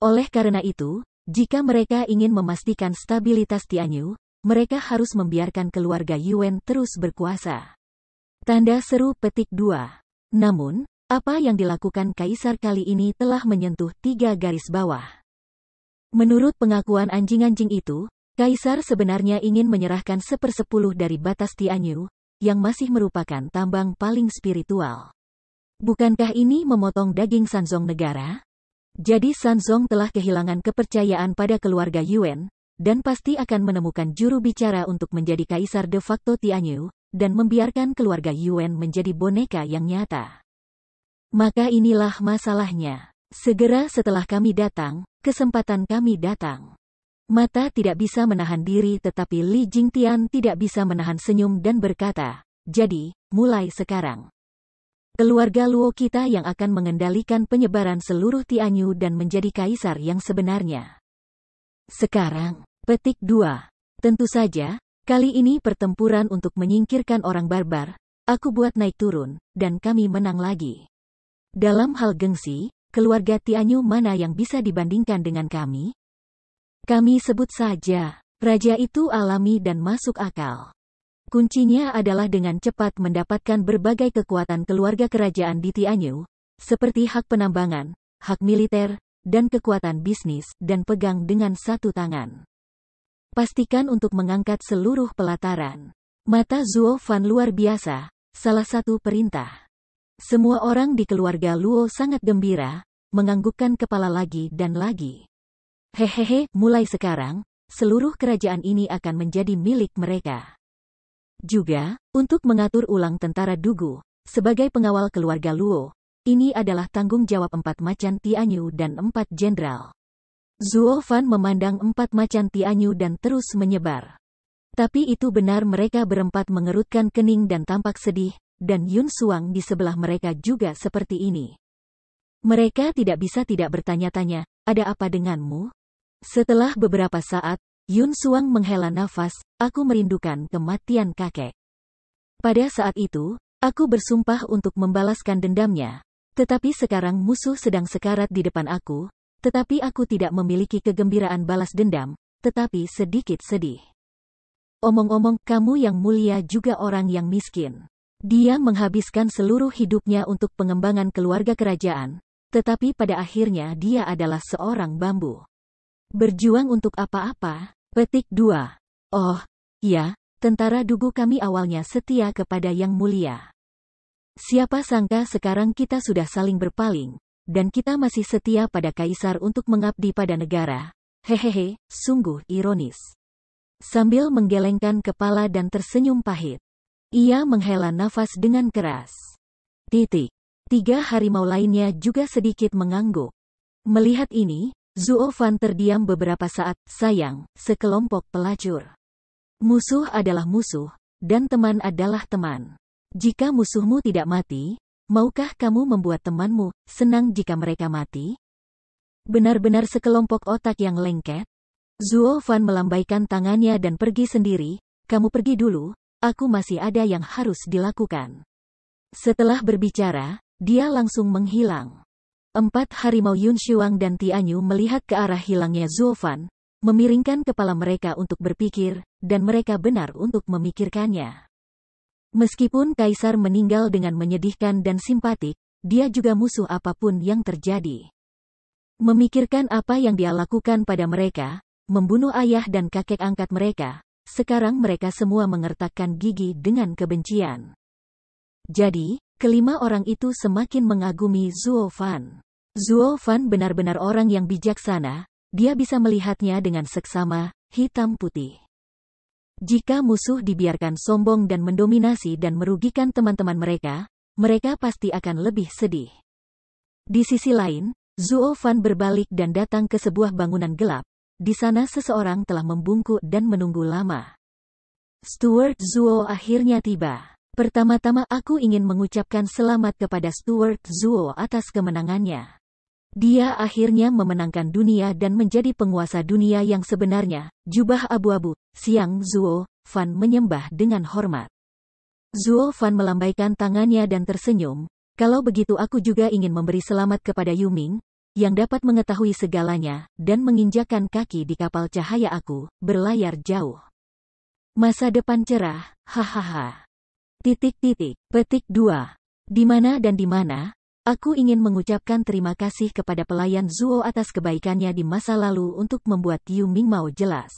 Oleh karena itu, jika mereka ingin memastikan stabilitas Tianyu, mereka harus membiarkan keluarga Yuan terus berkuasa. Tanda seru petik 2. Namun, apa yang dilakukan Kaisar kali ini telah menyentuh tiga garis bawah. Menurut pengakuan anjing-anjing itu, Kaisar sebenarnya ingin menyerahkan sepersepuluh dari batas Tianyu, yang masih merupakan tambang paling spiritual. Bukankah ini memotong daging Sanzong negara? Jadi Sanzong telah kehilangan kepercayaan pada keluarga Yuan, dan pasti akan menemukan juru bicara untuk menjadi kaisar de facto Tianyu, dan membiarkan keluarga Yuan menjadi boneka yang nyata. Maka inilah masalahnya. Segera setelah kami datang, kesempatan kami datang. Mata tidak bisa menahan diri tetapi Li Jingtian tidak bisa menahan senyum dan berkata, jadi, mulai sekarang. Keluarga Luo kita yang akan mengendalikan penyebaran seluruh Tianyu dan menjadi kaisar yang sebenarnya. Sekarang, petik 2. Tentu saja, kali ini pertempuran untuk menyingkirkan orang barbar, aku buat naik turun, dan kami menang lagi. Dalam hal gengsi, keluarga Tianyu mana yang bisa dibandingkan dengan kami? Kami sebut saja, raja itu alami dan masuk akal. Kuncinya adalah dengan cepat mendapatkan berbagai kekuatan keluarga kerajaan di Tianyu, seperti hak penambangan, hak militer, dan kekuatan bisnis, dan pegang dengan satu tangan. Pastikan untuk mengangkat seluruh pelataran. Mata Zuo Fan luar biasa, salah satu perintah. Semua orang di keluarga Luo sangat gembira, menganggukkan kepala lagi dan lagi. Hehehe, mulai sekarang, seluruh kerajaan ini akan menjadi milik mereka. Juga, untuk mengatur ulang tentara Dugu, sebagai pengawal keluarga Luo, ini adalah tanggung jawab empat macan Tianyu dan empat jenderal. Zuo Fan memandang empat macan Tianyu dan terus menyebar. Tapi itu benar mereka berempat mengerutkan kening dan tampak sedih, dan Yun Suang di sebelah mereka juga seperti ini. Mereka tidak bisa tidak bertanya-tanya, ada apa denganmu? Setelah beberapa saat, Yun Suang menghela nafas, aku merindukan kematian kakek. Pada saat itu, aku bersumpah untuk membalaskan dendamnya. Tetapi sekarang musuh sedang sekarat di depan aku, tetapi aku tidak memiliki kegembiraan balas dendam, tetapi sedikit sedih. Omong-omong, kamu yang mulia juga orang yang miskin. Dia menghabiskan seluruh hidupnya untuk pengembangan keluarga kerajaan, tetapi pada akhirnya dia adalah seorang bambu. Berjuang untuk apa-apa, Petik 2. Oh, ya, tentara dugu kami awalnya setia kepada Yang Mulia. Siapa sangka sekarang kita sudah saling berpaling, dan kita masih setia pada kaisar untuk mengabdi pada negara. Hehehe, sungguh ironis. Sambil menggelengkan kepala dan tersenyum pahit, ia menghela nafas dengan keras. Titik. Tiga harimau lainnya juga sedikit mengangguk. Melihat ini, Zuo Fan terdiam beberapa saat, sayang, sekelompok pelacur. Musuh adalah musuh, dan teman adalah teman. Jika musuhmu tidak mati, maukah kamu membuat temanmu senang jika mereka mati? Benar-benar sekelompok otak yang lengket? Zuo Fan melambaikan tangannya dan pergi sendiri, kamu pergi dulu, aku masih ada yang harus dilakukan. Setelah berbicara, dia langsung menghilang. Empat harimau Yun Shuang dan Tianyu melihat ke arah hilangnya Fan, memiringkan kepala mereka untuk berpikir, dan mereka benar untuk memikirkannya. Meskipun Kaisar meninggal dengan menyedihkan dan simpatik, dia juga musuh apapun yang terjadi. Memikirkan apa yang dia lakukan pada mereka, membunuh ayah dan kakek angkat mereka, sekarang mereka semua mengertakkan gigi dengan kebencian. Jadi, kelima orang itu semakin mengagumi Zuo Fan. Zuo Fan benar-benar orang yang bijaksana, dia bisa melihatnya dengan seksama, hitam putih. Jika musuh dibiarkan sombong dan mendominasi dan merugikan teman-teman mereka, mereka pasti akan lebih sedih. Di sisi lain, Zuo Fan berbalik dan datang ke sebuah bangunan gelap. Di sana seseorang telah membungkuk dan menunggu lama. Stuart Zuo akhirnya tiba. Pertama-tama aku ingin mengucapkan selamat kepada Stuart Zuo atas kemenangannya. Dia akhirnya memenangkan dunia dan menjadi penguasa dunia yang sebenarnya, jubah abu-abu, siang Zuo, Fan menyembah dengan hormat. Zuo Fan melambaikan tangannya dan tersenyum, kalau begitu aku juga ingin memberi selamat kepada Yuming, yang dapat mengetahui segalanya, dan menginjakan kaki di kapal cahaya aku, berlayar jauh. Masa depan cerah, hahaha. Titik-titik, petik dua. Di mana dan di mana, Aku ingin mengucapkan terima kasih kepada pelayan Zuo atas kebaikannya di masa lalu untuk membuat Yu Ming mau jelas.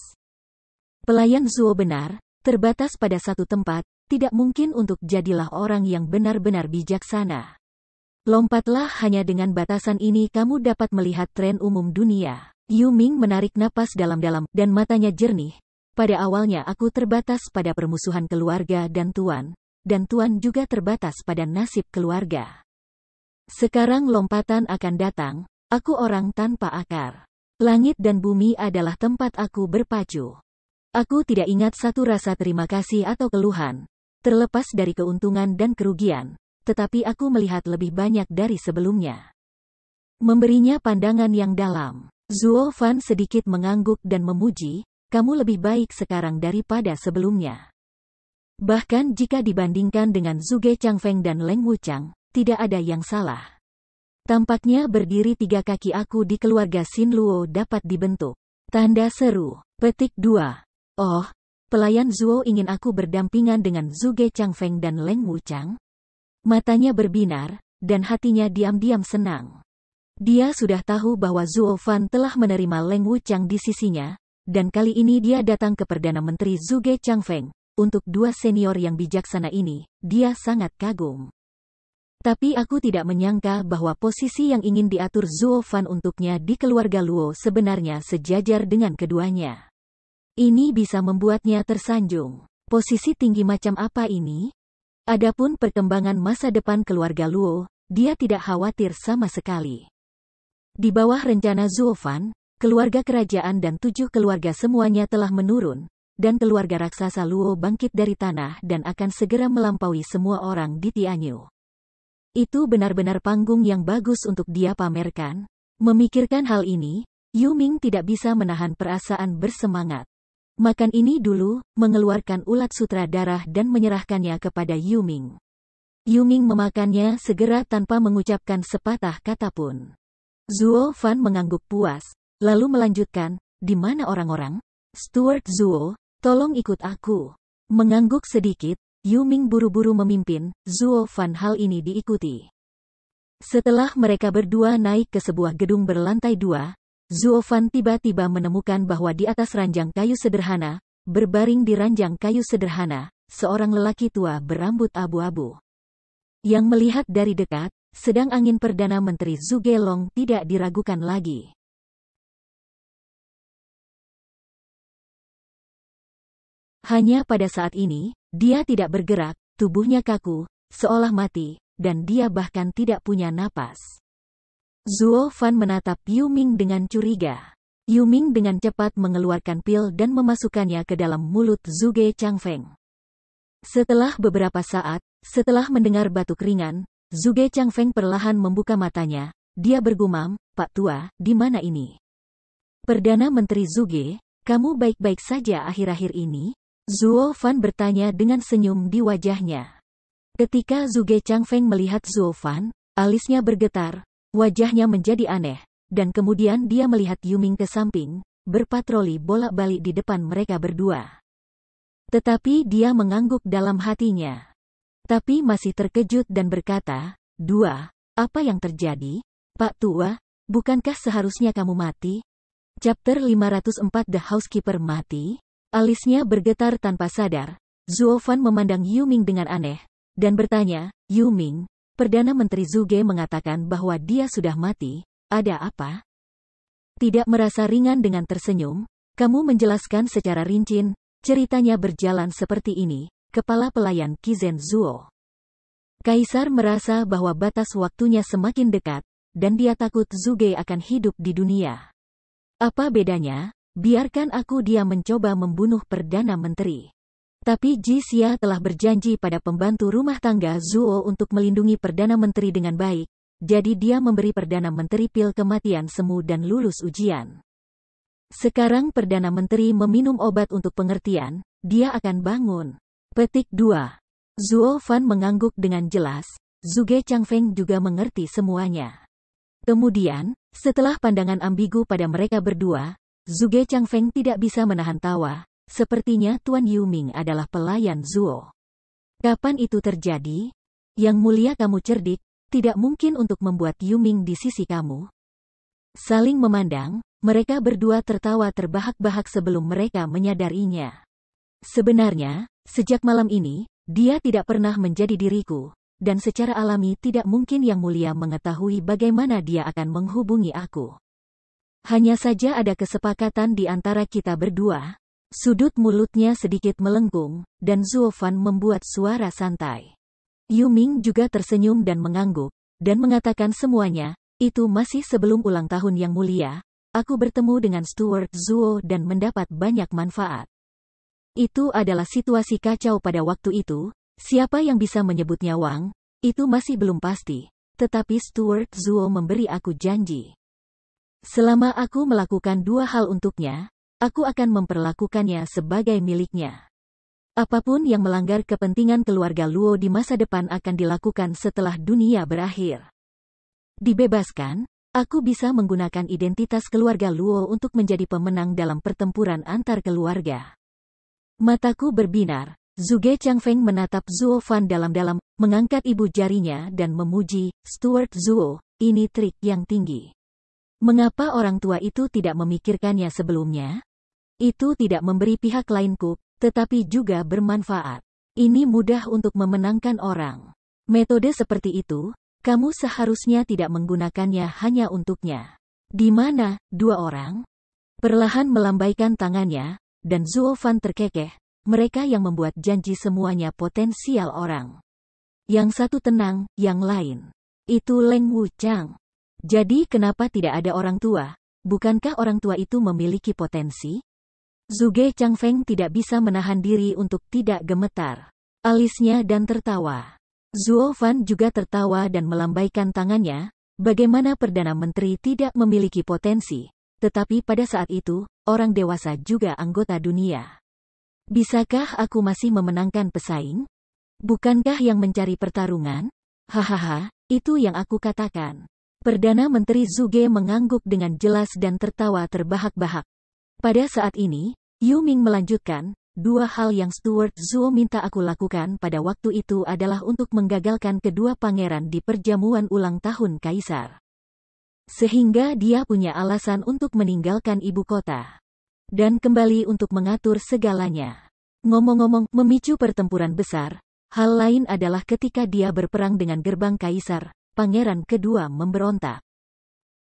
Pelayan Zuo benar, terbatas pada satu tempat, tidak mungkin untuk jadilah orang yang benar-benar bijaksana. Lompatlah hanya dengan batasan ini kamu dapat melihat tren umum dunia. Yu Ming menarik napas dalam-dalam dan matanya jernih. Pada awalnya aku terbatas pada permusuhan keluarga dan tuan, dan tuan juga terbatas pada nasib keluarga. Sekarang lompatan akan datang, aku orang tanpa akar. Langit dan bumi adalah tempat aku berpacu. Aku tidak ingat satu rasa terima kasih atau keluhan, terlepas dari keuntungan dan kerugian, tetapi aku melihat lebih banyak dari sebelumnya. Memberinya pandangan yang dalam, Zuo Fan sedikit mengangguk dan memuji, kamu lebih baik sekarang daripada sebelumnya. Bahkan jika dibandingkan dengan Zuge Changfeng dan Leng Wuchang, tidak ada yang salah. Tampaknya berdiri tiga kaki aku di keluarga Sin Luo dapat dibentuk. Tanda seru. Petik dua. Oh, pelayan Zuo ingin aku berdampingan dengan Zuge Chang Feng dan Leng Wuchang? Matanya berbinar, dan hatinya diam-diam senang. Dia sudah tahu bahwa Zuo Fan telah menerima Leng Wuchang di sisinya, dan kali ini dia datang ke Perdana Menteri Zuge Chang Feng. Untuk dua senior yang bijaksana ini, dia sangat kagum. Tapi aku tidak menyangka bahwa posisi yang ingin diatur Zuo Fan untuknya di keluarga Luo sebenarnya sejajar dengan keduanya. Ini bisa membuatnya tersanjung. Posisi tinggi macam apa ini? Adapun perkembangan masa depan keluarga Luo, dia tidak khawatir sama sekali. Di bawah rencana Zuo Fan, keluarga kerajaan dan tujuh keluarga semuanya telah menurun, dan keluarga raksasa Luo bangkit dari tanah dan akan segera melampaui semua orang di Tianyu. Itu benar-benar panggung yang bagus untuk dia pamerkan. Memikirkan hal ini, Yu Ming tidak bisa menahan perasaan bersemangat. Makan ini dulu, mengeluarkan ulat sutra darah dan menyerahkannya kepada Yu Ming. Yu Ming memakannya segera tanpa mengucapkan sepatah kata pun. Zuo Fan mengangguk puas, lalu melanjutkan, di mana orang-orang? Stuart Zuo, tolong ikut aku. Mengangguk sedikit, Yuming buru-buru memimpin, Zuo Fan hal ini diikuti. Setelah mereka berdua naik ke sebuah gedung berlantai dua, Zuo Fan tiba-tiba menemukan bahwa di atas ranjang kayu sederhana, berbaring di ranjang kayu sederhana, seorang lelaki tua berambut abu-abu. Yang melihat dari dekat, sedang angin Perdana Menteri Zuge Long tidak diragukan lagi. Hanya pada saat ini, dia tidak bergerak, tubuhnya kaku, seolah mati, dan dia bahkan tidak punya napas. Zuo Fan menatap Yu Ming dengan curiga. Yu Ming dengan cepat mengeluarkan pil dan memasukkannya ke dalam mulut Zuge Changfeng. Setelah beberapa saat, setelah mendengar batuk ringan, Zuge Changfeng perlahan membuka matanya. Dia bergumam, Pak Tua, di mana ini? Perdana Menteri Zuge, kamu baik-baik saja akhir-akhir ini? Zuo Fan bertanya dengan senyum di wajahnya. Ketika Zuge Chang Feng melihat Zuo Fan, alisnya bergetar, wajahnya menjadi aneh, dan kemudian dia melihat Yuming ke samping, berpatroli bolak-balik di depan mereka berdua. Tetapi dia mengangguk dalam hatinya. Tapi masih terkejut dan berkata, Dua, apa yang terjadi? Pak Tua, bukankah seharusnya kamu mati? Chapter 504 The Housekeeper mati? Alisnya bergetar tanpa sadar. Zuo Fan memandang Yu Ming dengan aneh, dan bertanya, Yu Ming, Perdana Menteri Zuge mengatakan bahwa dia sudah mati, ada apa? Tidak merasa ringan dengan tersenyum, kamu menjelaskan secara rinci. ceritanya berjalan seperti ini, kepala pelayan Kizen Zuo. Kaisar merasa bahwa batas waktunya semakin dekat, dan dia takut Zuge akan hidup di dunia. Apa bedanya, Biarkan aku dia mencoba membunuh Perdana Menteri. Tapi Ji Xia telah berjanji pada pembantu rumah tangga Zuo untuk melindungi Perdana Menteri dengan baik, jadi dia memberi Perdana Menteri pil kematian semu dan lulus ujian. Sekarang Perdana Menteri meminum obat untuk pengertian, dia akan bangun. Petik 2. Zuo Fan mengangguk dengan jelas, Zuge Changfeng juga mengerti semuanya. Kemudian, setelah pandangan ambigu pada mereka berdua, Zuge Changfeng tidak bisa menahan tawa, sepertinya Tuan Yuming adalah pelayan Zuo. Kapan itu terjadi? Yang mulia kamu cerdik, tidak mungkin untuk membuat Yuming di sisi kamu. Saling memandang, mereka berdua tertawa terbahak-bahak sebelum mereka menyadarinya. Sebenarnya, sejak malam ini, dia tidak pernah menjadi diriku, dan secara alami tidak mungkin Yang Mulia mengetahui bagaimana dia akan menghubungi aku. Hanya saja ada kesepakatan di antara kita berdua. Sudut mulutnya sedikit melengkung, dan Zuofan membuat suara santai. Yuming juga tersenyum dan mengangguk, dan mengatakan semuanya, itu masih sebelum ulang tahun yang mulia, aku bertemu dengan Stuart Zuo dan mendapat banyak manfaat. Itu adalah situasi kacau pada waktu itu, siapa yang bisa menyebutnya Wang, itu masih belum pasti, tetapi Stuart Zuo memberi aku janji. Selama aku melakukan dua hal untuknya, aku akan memperlakukannya sebagai miliknya. Apapun yang melanggar kepentingan keluarga Luo di masa depan akan dilakukan setelah dunia berakhir. Dibebaskan, aku bisa menggunakan identitas keluarga Luo untuk menjadi pemenang dalam pertempuran antar keluarga. Mataku berbinar, Zuge Changfeng menatap Zuo Fan dalam-dalam, mengangkat ibu jarinya dan memuji, Stuart Zuo, ini trik yang tinggi. Mengapa orang tua itu tidak memikirkannya sebelumnya? Itu tidak memberi pihak lainku, tetapi juga bermanfaat. Ini mudah untuk memenangkan orang. Metode seperti itu, kamu seharusnya tidak menggunakannya hanya untuknya. Di mana, dua orang perlahan melambaikan tangannya, dan Zuofan terkekeh, mereka yang membuat janji semuanya potensial orang. Yang satu tenang, yang lain. Itu Leng Wu Chang. Jadi kenapa tidak ada orang tua? Bukankah orang tua itu memiliki potensi? Zuge Changfeng tidak bisa menahan diri untuk tidak gemetar. Alisnya dan tertawa. Zuo Fan juga tertawa dan melambaikan tangannya, bagaimana Perdana Menteri tidak memiliki potensi, tetapi pada saat itu, orang dewasa juga anggota dunia. Bisakah aku masih memenangkan pesaing? Bukankah yang mencari pertarungan? Hahaha, itu yang aku katakan. Perdana Menteri Zuge mengangguk dengan jelas dan tertawa terbahak-bahak. Pada saat ini, Yu Ming melanjutkan, dua hal yang Stuart Zuo minta aku lakukan pada waktu itu adalah untuk menggagalkan kedua pangeran di perjamuan ulang tahun Kaisar. Sehingga dia punya alasan untuk meninggalkan ibu kota. Dan kembali untuk mengatur segalanya. Ngomong-ngomong, memicu pertempuran besar, hal lain adalah ketika dia berperang dengan gerbang Kaisar, pangeran kedua memberontak.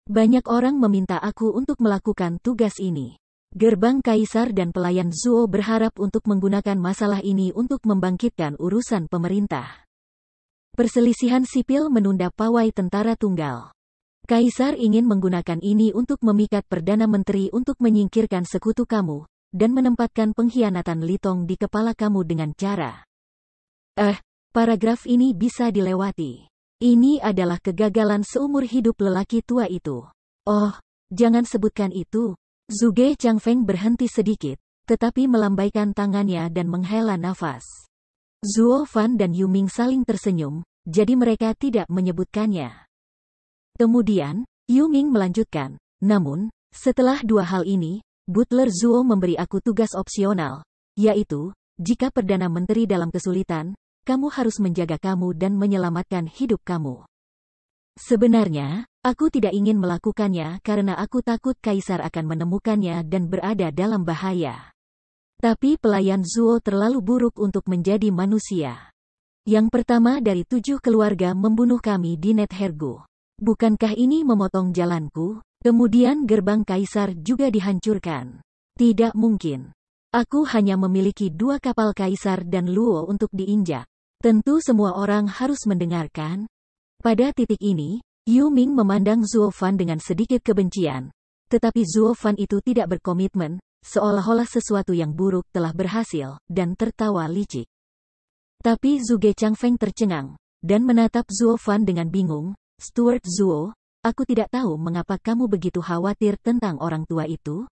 Banyak orang meminta aku untuk melakukan tugas ini. Gerbang Kaisar dan pelayan Zuo berharap untuk menggunakan masalah ini untuk membangkitkan urusan pemerintah. Perselisihan sipil menunda pawai tentara tunggal. Kaisar ingin menggunakan ini untuk memikat Perdana Menteri untuk menyingkirkan sekutu kamu, dan menempatkan pengkhianatan Litong di kepala kamu dengan cara. Eh, paragraf ini bisa dilewati. Ini adalah kegagalan seumur hidup lelaki tua itu. Oh, jangan sebutkan itu. Zuge Feng berhenti sedikit, tetapi melambaikan tangannya dan menghela nafas. Zuo Fan dan Yuming saling tersenyum, jadi mereka tidak menyebutkannya. Kemudian, Yuming melanjutkan, namun, setelah dua hal ini, Butler Zuo memberi aku tugas opsional, yaitu, jika Perdana Menteri dalam kesulitan, kamu harus menjaga kamu dan menyelamatkan hidup kamu. Sebenarnya, aku tidak ingin melakukannya karena aku takut kaisar akan menemukannya dan berada dalam bahaya. Tapi pelayan Zuo terlalu buruk untuk menjadi manusia. Yang pertama dari tujuh keluarga membunuh kami di Nethergu. Bukankah ini memotong jalanku? Kemudian gerbang kaisar juga dihancurkan. Tidak mungkin. Aku hanya memiliki dua kapal kaisar dan Luo untuk diinjak. Tentu semua orang harus mendengarkan. Pada titik ini, Yu Ming memandang Zuo Fan dengan sedikit kebencian. Tetapi Zuo Fan itu tidak berkomitmen, seolah-olah sesuatu yang buruk telah berhasil, dan tertawa licik. Tapi Zuge Feng tercengang, dan menatap Zuo Fan dengan bingung, Stuart Zuo, aku tidak tahu mengapa kamu begitu khawatir tentang orang tua itu.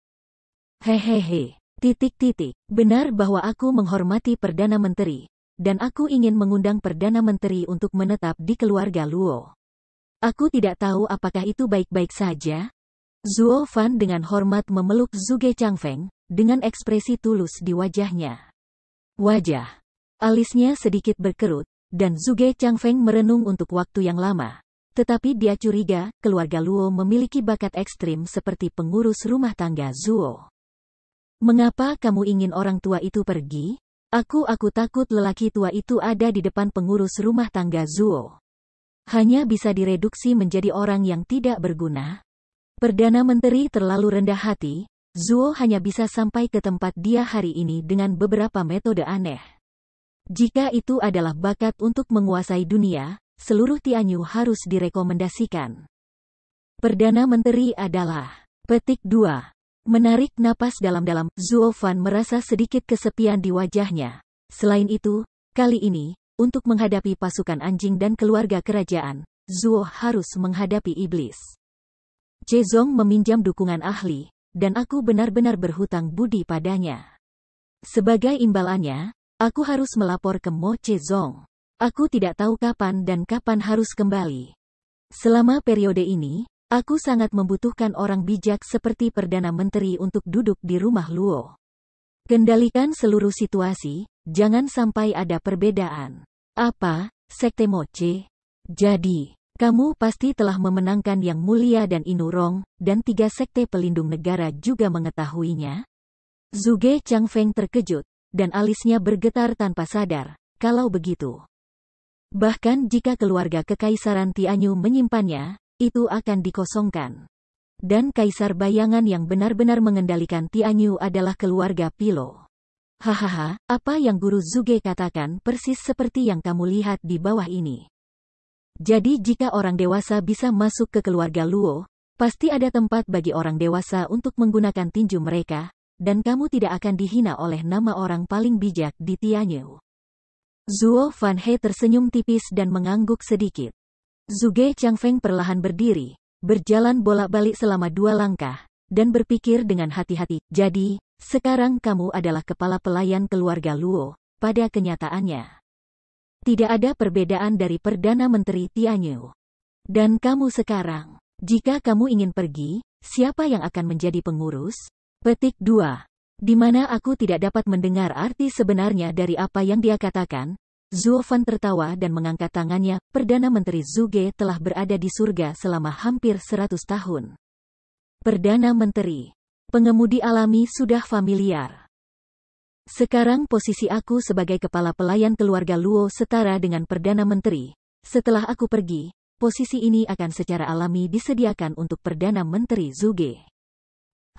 Hehehe, titik-titik, benar bahwa aku menghormati Perdana Menteri, dan aku ingin mengundang Perdana Menteri untuk menetap di keluarga Luo. Aku tidak tahu apakah itu baik-baik saja. Zuo Fan dengan hormat memeluk Zuge Changfeng, dengan ekspresi tulus di wajahnya. Wajah. Alisnya sedikit berkerut, dan Zuge Changfeng merenung untuk waktu yang lama. Tetapi dia curiga, keluarga Luo memiliki bakat ekstrim seperti pengurus rumah tangga Zuo. Mengapa kamu ingin orang tua itu pergi? Aku aku takut lelaki tua itu ada di depan pengurus rumah tangga Zuo. Hanya bisa direduksi menjadi orang yang tidak berguna. Perdana Menteri terlalu rendah hati, Zuo hanya bisa sampai ke tempat dia hari ini dengan beberapa metode aneh. Jika itu adalah bakat untuk menguasai dunia, seluruh Tianyu harus direkomendasikan. Perdana Menteri adalah Petik 2 Menarik napas dalam-dalam, Zuo Fan merasa sedikit kesepian di wajahnya. Selain itu, kali ini, untuk menghadapi pasukan anjing dan keluarga kerajaan, Zuo harus menghadapi iblis. Zong meminjam dukungan ahli, dan aku benar-benar berhutang budi padanya. Sebagai imbalannya, aku harus melapor ke Mo Zong. Aku tidak tahu kapan dan kapan harus kembali. Selama periode ini, Aku sangat membutuhkan orang bijak seperti Perdana Menteri untuk duduk di rumah Luo. Kendalikan seluruh situasi, jangan sampai ada perbedaan. Apa, Sekte Moche? Jadi, kamu pasti telah memenangkan Yang Mulia dan Inurong, dan tiga Sekte Pelindung Negara juga mengetahuinya? Zuge Chang Feng terkejut, dan alisnya bergetar tanpa sadar, kalau begitu. Bahkan jika keluarga Kekaisaran Tianyu menyimpannya, itu akan dikosongkan. Dan kaisar bayangan yang benar-benar mengendalikan Tianyu adalah keluarga Pilo. Hahaha, apa yang Guru Zuge katakan persis seperti yang kamu lihat di bawah ini. Jadi jika orang dewasa bisa masuk ke keluarga Luo, pasti ada tempat bagi orang dewasa untuk menggunakan tinju mereka, dan kamu tidak akan dihina oleh nama orang paling bijak di Tianyu. Zuo Fan He tersenyum tipis dan mengangguk sedikit. Zuge Chang Feng perlahan berdiri, berjalan bolak-balik selama dua langkah, dan berpikir dengan hati-hati. Jadi, sekarang kamu adalah kepala pelayan keluarga Luo, pada kenyataannya. Tidak ada perbedaan dari Perdana Menteri Tianyu. Dan kamu sekarang, jika kamu ingin pergi, siapa yang akan menjadi pengurus? Petik 2. Di mana aku tidak dapat mendengar arti sebenarnya dari apa yang dia katakan, Zuofan tertawa dan mengangkat tangannya, Perdana Menteri Zuge telah berada di surga selama hampir 100 tahun. Perdana Menteri, pengemudi alami sudah familiar. Sekarang posisi aku sebagai kepala pelayan keluarga Luo setara dengan Perdana Menteri. Setelah aku pergi, posisi ini akan secara alami disediakan untuk Perdana Menteri Zuge.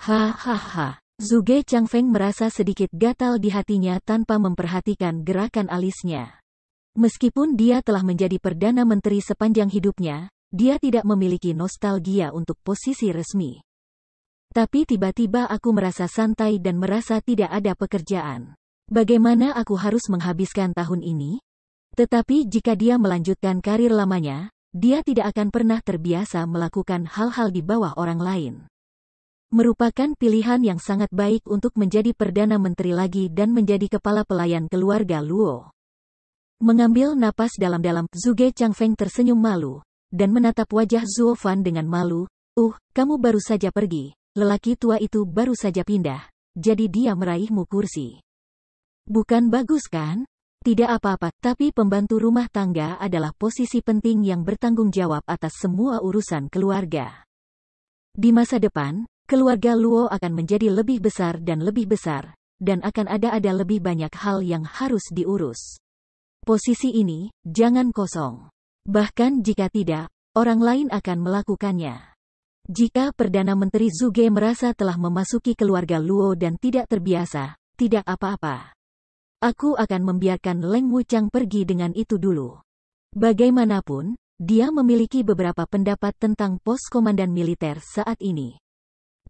Hahaha. Zuge Changfeng merasa sedikit gatal di hatinya tanpa memperhatikan gerakan alisnya. Meskipun dia telah menjadi Perdana Menteri sepanjang hidupnya, dia tidak memiliki nostalgia untuk posisi resmi. Tapi tiba-tiba aku merasa santai dan merasa tidak ada pekerjaan. Bagaimana aku harus menghabiskan tahun ini? Tetapi jika dia melanjutkan karir lamanya, dia tidak akan pernah terbiasa melakukan hal-hal di bawah orang lain. Merupakan pilihan yang sangat baik untuk menjadi Perdana Menteri lagi dan menjadi Kepala Pelayan Keluarga Luo. Mengambil napas dalam-dalam, Zuge Changfeng tersenyum malu, dan menatap wajah Zuo Fan dengan malu. Uh, kamu baru saja pergi. Lelaki tua itu baru saja pindah, jadi dia meraihmu kursi. Bukan bagus kan? Tidak apa-apa, tapi pembantu rumah tangga adalah posisi penting yang bertanggung jawab atas semua urusan keluarga. Di masa depan, keluarga Luo akan menjadi lebih besar dan lebih besar, dan akan ada-ada lebih banyak hal yang harus diurus. Posisi ini, jangan kosong. Bahkan jika tidak, orang lain akan melakukannya. Jika Perdana Menteri Zuge merasa telah memasuki keluarga Luo dan tidak terbiasa, tidak apa-apa. Aku akan membiarkan Leng Wuchang pergi dengan itu dulu. Bagaimanapun, dia memiliki beberapa pendapat tentang pos komandan militer saat ini.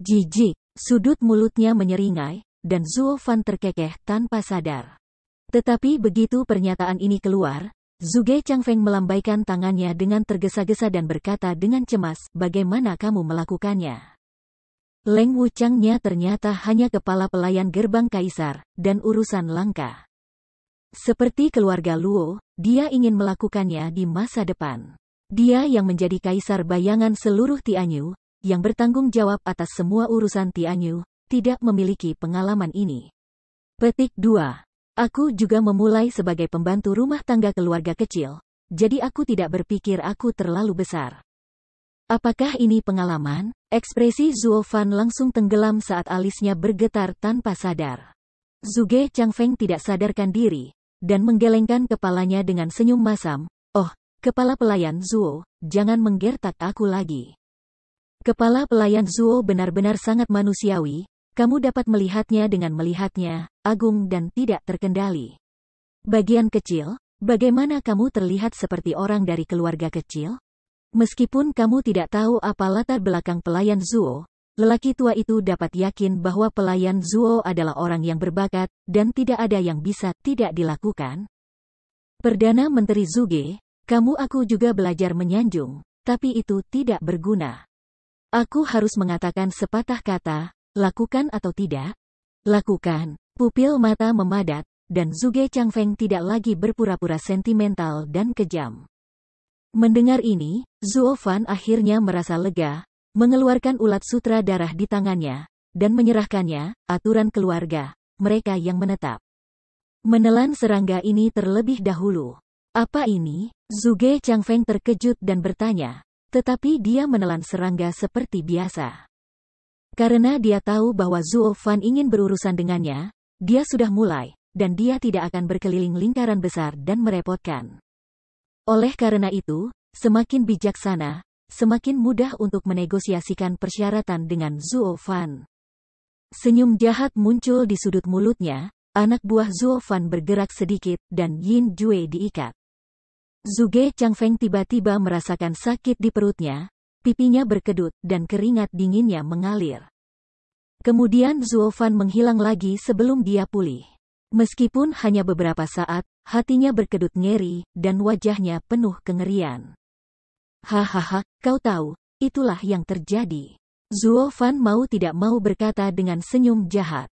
Jijik, sudut mulutnya menyeringai, dan Zuo Fan terkekeh tanpa sadar. Tetapi begitu pernyataan ini keluar, Zuge Changfeng melambaikan tangannya dengan tergesa-gesa dan berkata dengan cemas, bagaimana kamu melakukannya? Leng Wuchangnya ternyata hanya kepala pelayan gerbang kaisar, dan urusan langka. Seperti keluarga Luo, dia ingin melakukannya di masa depan. Dia yang menjadi kaisar bayangan seluruh Tianyu, yang bertanggung jawab atas semua urusan Tianyu, tidak memiliki pengalaman ini. Petik 2. Aku juga memulai sebagai pembantu rumah tangga keluarga kecil, jadi aku tidak berpikir aku terlalu besar. Apakah ini pengalaman? Ekspresi Zuo Fan langsung tenggelam saat alisnya bergetar tanpa sadar. Zuge Changfeng tidak sadarkan diri, dan menggelengkan kepalanya dengan senyum masam. Oh, kepala pelayan Zuo, jangan menggertak aku lagi. Kepala pelayan Zuo benar-benar sangat manusiawi, kamu dapat melihatnya dengan melihatnya, agung dan tidak terkendali. Bagian kecil, bagaimana kamu terlihat seperti orang dari keluarga kecil? Meskipun kamu tidak tahu apa latar belakang pelayan Zuo, lelaki tua itu dapat yakin bahwa pelayan Zuo adalah orang yang berbakat, dan tidak ada yang bisa tidak dilakukan. Perdana Menteri Zuge, kamu aku juga belajar menyanjung, tapi itu tidak berguna. Aku harus mengatakan sepatah kata, Lakukan atau tidak? Lakukan. Pupil mata memadat, dan Zuge Changfeng tidak lagi berpura-pura sentimental dan kejam. Mendengar ini, Zuo Fan akhirnya merasa lega, mengeluarkan ulat sutra darah di tangannya, dan menyerahkannya, aturan keluarga, mereka yang menetap. Menelan serangga ini terlebih dahulu. Apa ini? Zuge Changfeng terkejut dan bertanya. Tetapi dia menelan serangga seperti biasa. Karena dia tahu bahwa Zuo Fan ingin berurusan dengannya, dia sudah mulai, dan dia tidak akan berkeliling lingkaran besar dan merepotkan. Oleh karena itu, semakin bijaksana, semakin mudah untuk menegosiasikan persyaratan dengan Zuo Fan. Senyum jahat muncul di sudut mulutnya, anak buah Zuo Fan bergerak sedikit dan Yin Jue diikat. Zuge Chang Feng tiba-tiba merasakan sakit di perutnya, Pipinya berkedut dan keringat dinginnya mengalir. Kemudian Zuofan menghilang lagi sebelum dia pulih. Meskipun hanya beberapa saat, hatinya berkedut ngeri dan wajahnya penuh kengerian. Hahaha, kau tahu, itulah yang terjadi. Zuofan mau tidak mau berkata dengan senyum jahat.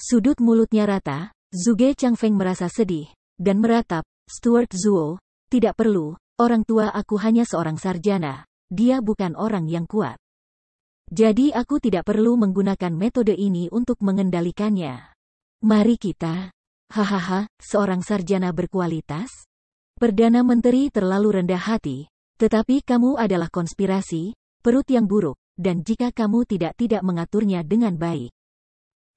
Sudut mulutnya rata, Zuge Changfeng merasa sedih, dan meratap, Stuart Zuo, tidak perlu, orang tua aku hanya seorang sarjana, dia bukan orang yang kuat. Jadi aku tidak perlu menggunakan metode ini untuk mengendalikannya. Mari kita. Hahaha, seorang sarjana berkualitas? Perdana Menteri terlalu rendah hati, tetapi kamu adalah konspirasi, perut yang buruk, dan jika kamu tidak tidak mengaturnya dengan baik.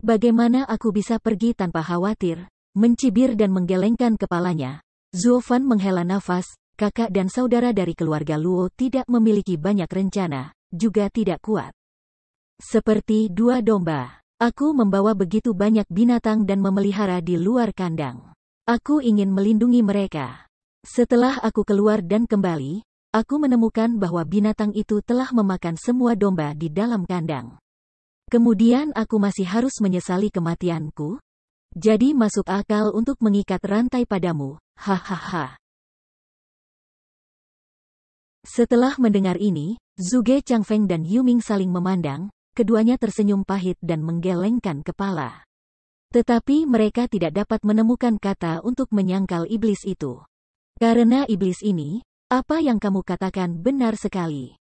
Bagaimana aku bisa pergi tanpa khawatir, mencibir dan menggelengkan kepalanya. Zuofan menghela nafas, kakak dan saudara dari keluarga Luo tidak memiliki banyak rencana, juga tidak kuat. Seperti dua domba, aku membawa begitu banyak binatang dan memelihara di luar kandang. Aku ingin melindungi mereka. Setelah aku keluar dan kembali, aku menemukan bahwa binatang itu telah memakan semua domba di dalam kandang. Kemudian aku masih harus menyesali kematianku. Jadi masuk akal untuk mengikat rantai padamu, hahaha. Setelah mendengar ini, Zuge Changfeng dan Yuming saling memandang, keduanya tersenyum pahit dan menggelengkan kepala. Tetapi mereka tidak dapat menemukan kata untuk menyangkal iblis itu. Karena iblis ini, apa yang kamu katakan benar sekali.